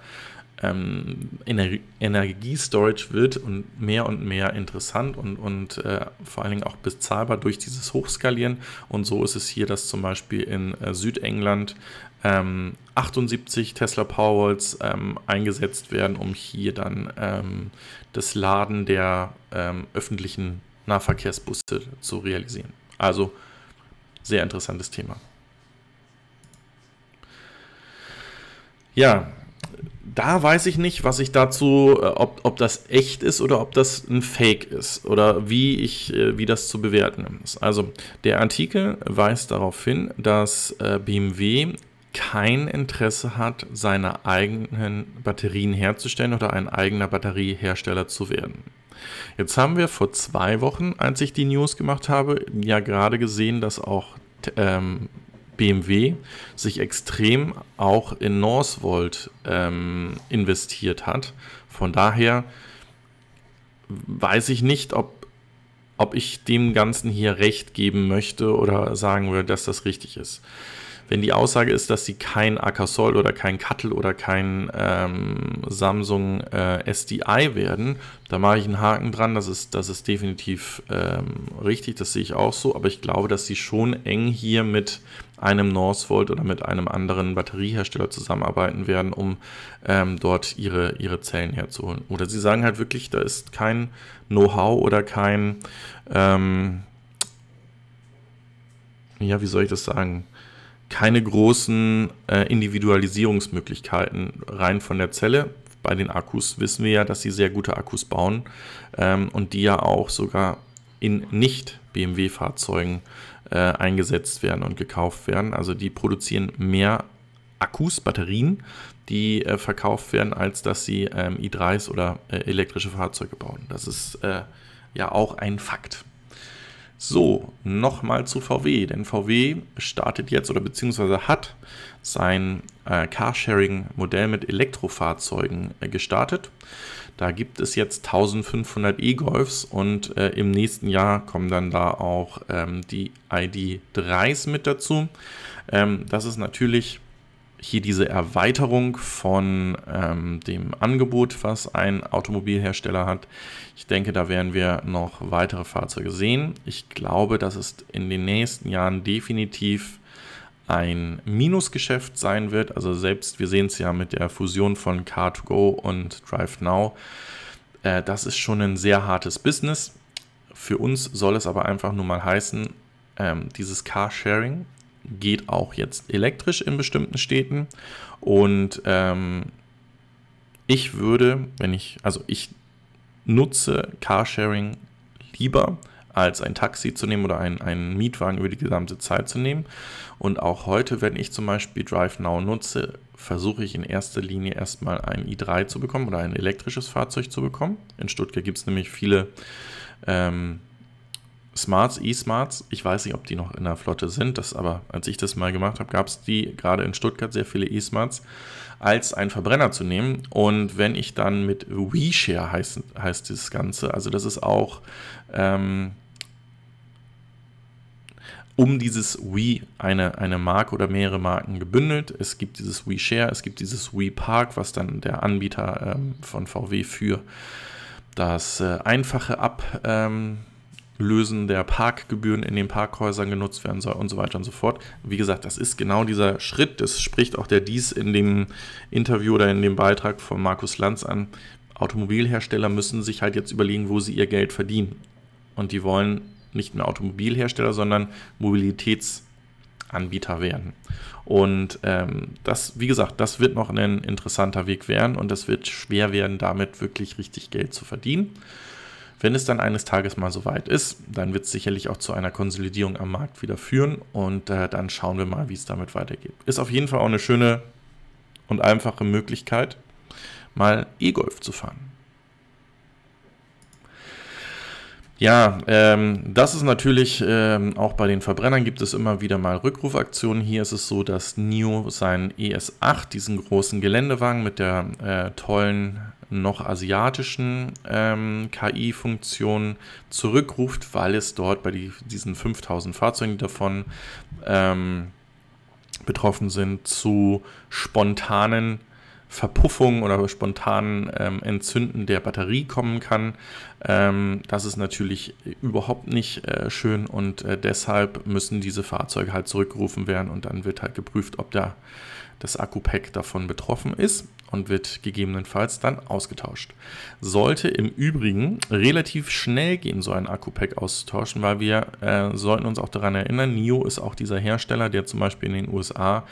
ähm, Ener Energiestorage wird und mehr und mehr interessant und, und äh, vor allen Dingen auch bezahlbar durch dieses Hochskalieren. Und so ist es hier, dass zum Beispiel in äh, Südengland ähm, 78 Tesla Powerwalls ähm, eingesetzt werden, um hier dann ähm, das Laden der ähm, öffentlichen Nahverkehrsbusse zu realisieren. Also sehr interessantes Thema. Ja, da weiß ich nicht, was ich dazu, äh, ob, ob das echt ist oder ob das ein Fake ist oder wie ich, äh, wie das zu bewerten ist. Also der Artikel weist darauf hin, dass äh, BMW kein Interesse hat, seine eigenen Batterien herzustellen oder ein eigener Batteriehersteller zu werden. Jetzt haben wir vor zwei Wochen, als ich die News gemacht habe, ja gerade gesehen, dass auch ähm, BMW sich extrem auch in Northvolt ähm, investiert hat. Von daher weiß ich nicht, ob, ob ich dem Ganzen hier recht geben möchte oder sagen würde, dass das richtig ist. Wenn die Aussage ist, dass sie kein Akasol oder kein Kattel oder kein ähm, Samsung äh, SDI werden, da mache ich einen Haken dran. Das ist, das ist definitiv ähm, richtig, das sehe ich auch so. Aber ich glaube, dass sie schon eng hier mit einem Northvolt oder mit einem anderen Batteriehersteller zusammenarbeiten werden, um ähm, dort ihre, ihre Zellen herzuholen. Oder sie sagen halt wirklich, da ist kein Know-how oder kein, ähm, ja, wie soll ich das sagen? Keine großen äh, Individualisierungsmöglichkeiten rein von der Zelle, bei den Akkus wissen wir ja, dass sie sehr gute Akkus bauen ähm, und die ja auch sogar in Nicht-BMW-Fahrzeugen äh, eingesetzt werden und gekauft werden. Also die produzieren mehr Akkus, Batterien, die äh, verkauft werden, als dass sie ähm, i3s oder äh, elektrische Fahrzeuge bauen. Das ist äh, ja auch ein Fakt. So, nochmal zu VW, denn VW startet jetzt oder beziehungsweise hat sein äh, Carsharing-Modell mit Elektrofahrzeugen äh, gestartet. Da gibt es jetzt 1500 E-Golfs und äh, im nächsten Jahr kommen dann da auch ähm, die ID3s mit dazu. Ähm, das ist natürlich hier diese Erweiterung von ähm, dem Angebot, was ein Automobilhersteller hat. Ich denke, da werden wir noch weitere Fahrzeuge sehen. Ich glaube, das ist in den nächsten Jahren definitiv ein Minusgeschäft sein wird. Also selbst, wir sehen es ja mit der Fusion von Car2Go und DriveNow, äh, das ist schon ein sehr hartes Business. Für uns soll es aber einfach nur mal heißen, ähm, dieses Carsharing geht auch jetzt elektrisch in bestimmten Städten. Und ähm, ich würde, wenn ich, also ich nutze Carsharing lieber als ein Taxi zu nehmen oder ein, einen Mietwagen über die gesamte Zeit zu nehmen. Und auch heute, wenn ich zum Beispiel DriveNow nutze, versuche ich in erster Linie erstmal ein i3 zu bekommen oder ein elektrisches Fahrzeug zu bekommen. In Stuttgart gibt es nämlich viele ähm, Smarts, E-Smarts. Ich weiß nicht, ob die noch in der Flotte sind, das aber als ich das mal gemacht habe, gab es die gerade in Stuttgart sehr viele E-Smarts, als einen Verbrenner zu nehmen. Und wenn ich dann mit WeShare heißt, heißt das Ganze, also das ist auch ähm, um dieses We eine, eine Marke oder mehrere Marken gebündelt. Es gibt dieses We Share, es gibt dieses We Park, was dann der Anbieter ähm, von VW für das äh, einfache Ablösen ähm, der Parkgebühren in den Parkhäusern genutzt werden soll und so weiter und so fort. Wie gesagt, das ist genau dieser Schritt. Das spricht auch der Dies in dem Interview oder in dem Beitrag von Markus Lanz an. Automobilhersteller müssen sich halt jetzt überlegen, wo sie ihr Geld verdienen. Und die wollen nicht mehr Automobilhersteller, sondern Mobilitätsanbieter werden. Und ähm, das, wie gesagt, das wird noch ein interessanter Weg werden und es wird schwer werden, damit wirklich richtig Geld zu verdienen. Wenn es dann eines Tages mal soweit ist, dann wird es sicherlich auch zu einer Konsolidierung am Markt wieder führen und äh, dann schauen wir mal, wie es damit weitergeht. Ist auf jeden Fall auch eine schöne und einfache Möglichkeit, mal E-Golf zu fahren. Ja, ähm, das ist natürlich, ähm, auch bei den Verbrennern gibt es immer wieder mal Rückrufaktionen. Hier ist es so, dass NIO seinen ES8, diesen großen Geländewagen mit der äh, tollen noch asiatischen ähm, KI-Funktion zurückruft, weil es dort bei die, diesen 5000 Fahrzeugen, die davon ähm, betroffen sind, zu spontanen Verpuffung oder spontanen ähm, Entzünden der Batterie kommen kann. Ähm, das ist natürlich überhaupt nicht äh, schön und äh, deshalb müssen diese Fahrzeuge halt zurückgerufen werden und dann wird halt geprüft, ob da das Akku-Pack davon betroffen ist und wird gegebenenfalls dann ausgetauscht. Sollte im Übrigen relativ schnell gehen, so ein Akku-Pack auszutauschen, weil wir äh, sollten uns auch daran erinnern, NIO ist auch dieser Hersteller, der zum Beispiel in den USA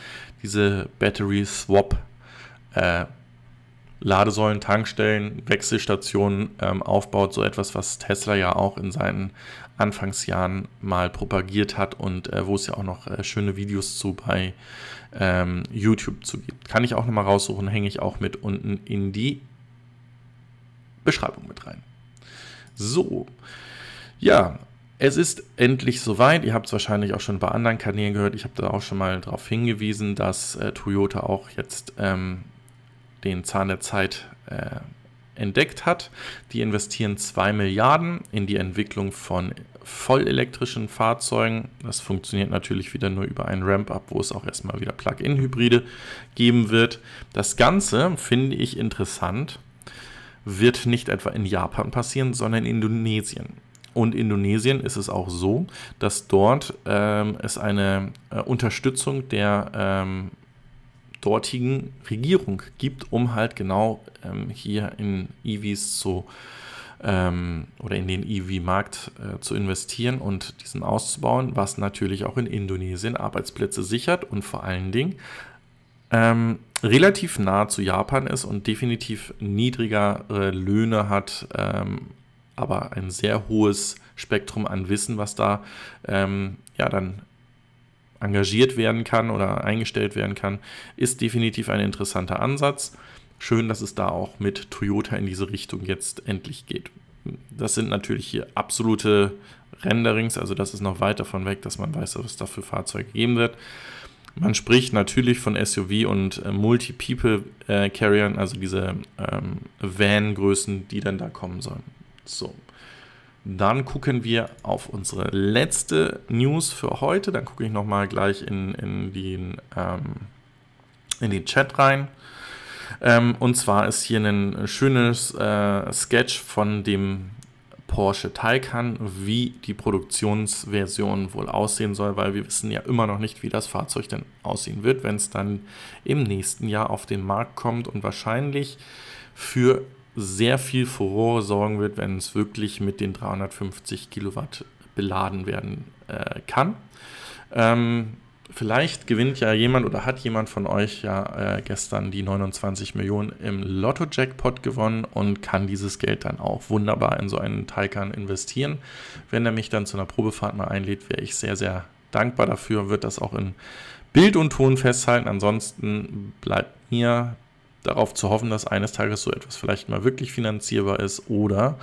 diese Battery Swap äh, Ladesäulen, Tankstellen, Wechselstationen ähm, aufbaut, so etwas, was Tesla ja auch in seinen Anfangsjahren mal propagiert hat und äh, wo es ja auch noch äh, schöne Videos zu bei ähm, YouTube zu gibt. Kann ich auch nochmal raussuchen, hänge ich auch mit unten in die Beschreibung mit rein. So, ja, es ist endlich soweit. Ihr habt es wahrscheinlich auch schon bei anderen Kanälen gehört. Ich habe da auch schon mal darauf hingewiesen, dass äh, Toyota auch jetzt... Ähm, den Zahn der Zeit äh, entdeckt hat. Die investieren 2 Milliarden in die Entwicklung von vollelektrischen Fahrzeugen. Das funktioniert natürlich wieder nur über einen Ramp-up, wo es auch erstmal wieder Plug-in-Hybride geben wird. Das Ganze finde ich interessant, wird nicht etwa in Japan passieren, sondern in Indonesien. Und Indonesien ist es auch so, dass dort ähm, es eine äh, Unterstützung der ähm, dortigen Regierung gibt, um halt genau ähm, hier in EVs zu ähm, oder in den EV-Markt äh, zu investieren und diesen auszubauen, was natürlich auch in Indonesien Arbeitsplätze sichert und vor allen Dingen ähm, relativ nah zu Japan ist und definitiv niedrigere Löhne hat, ähm, aber ein sehr hohes Spektrum an Wissen, was da ähm, ja dann engagiert werden kann oder eingestellt werden kann, ist definitiv ein interessanter Ansatz. Schön, dass es da auch mit Toyota in diese Richtung jetzt endlich geht. Das sind natürlich hier absolute Renderings, also das ist noch weit davon weg, dass man weiß, was da für Fahrzeuge geben wird. Man spricht natürlich von SUV und äh, Multi-People-Carriern, äh, also diese ähm, Van-Größen, die dann da kommen sollen. So, dann gucken wir auf unsere letzte News für heute. Dann gucke ich nochmal gleich in, in, den, ähm, in den Chat rein. Ähm, und zwar ist hier ein schönes äh, Sketch von dem Porsche Taycan, wie die Produktionsversion wohl aussehen soll, weil wir wissen ja immer noch nicht, wie das Fahrzeug denn aussehen wird, wenn es dann im nächsten Jahr auf den Markt kommt und wahrscheinlich für sehr viel Furore sorgen wird, wenn es wirklich mit den 350 Kilowatt beladen werden äh, kann. Ähm, vielleicht gewinnt ja jemand oder hat jemand von euch ja äh, gestern die 29 Millionen im Lotto-Jackpot gewonnen und kann dieses Geld dann auch wunderbar in so einen Taycan investieren. Wenn er mich dann zu einer Probefahrt mal einlädt, wäre ich sehr, sehr dankbar dafür wird das auch in Bild und Ton festhalten. Ansonsten bleibt mir darauf zu hoffen, dass eines Tages so etwas vielleicht mal wirklich finanzierbar ist oder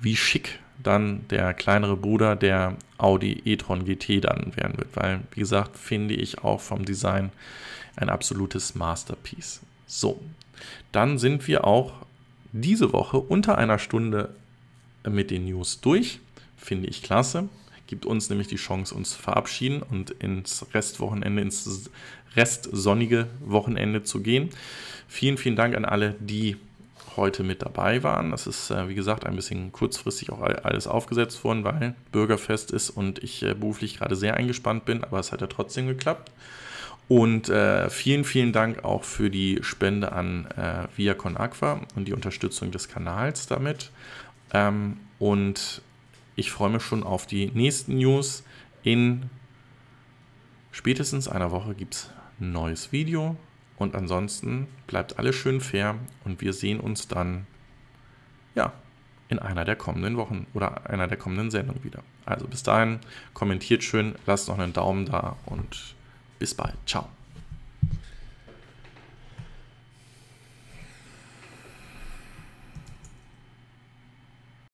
wie schick dann der kleinere Bruder der Audi e-tron GT dann werden wird, weil wie gesagt, finde ich auch vom Design ein absolutes Masterpiece. So, dann sind wir auch diese Woche unter einer Stunde mit den News durch, finde ich klasse. Gibt uns nämlich die Chance, uns zu verabschieden und ins Restwochenende, ins restsonnige Wochenende zu gehen. Vielen, vielen Dank an alle, die heute mit dabei waren. Das ist, äh, wie gesagt, ein bisschen kurzfristig auch alles aufgesetzt worden, weil Bürgerfest ist und ich äh, beruflich gerade sehr eingespannt bin, aber es hat ja trotzdem geklappt. Und äh, vielen, vielen Dank auch für die Spende an äh, Viacon Aqua und die Unterstützung des Kanals damit. Ähm, und ich freue mich schon auf die nächsten News. In spätestens einer Woche gibt es neues Video. Und ansonsten bleibt alles schön fair und wir sehen uns dann, ja, in einer der kommenden Wochen oder einer der kommenden Sendungen wieder. Also bis dahin, kommentiert schön, lasst noch einen Daumen da und bis bald. Ciao.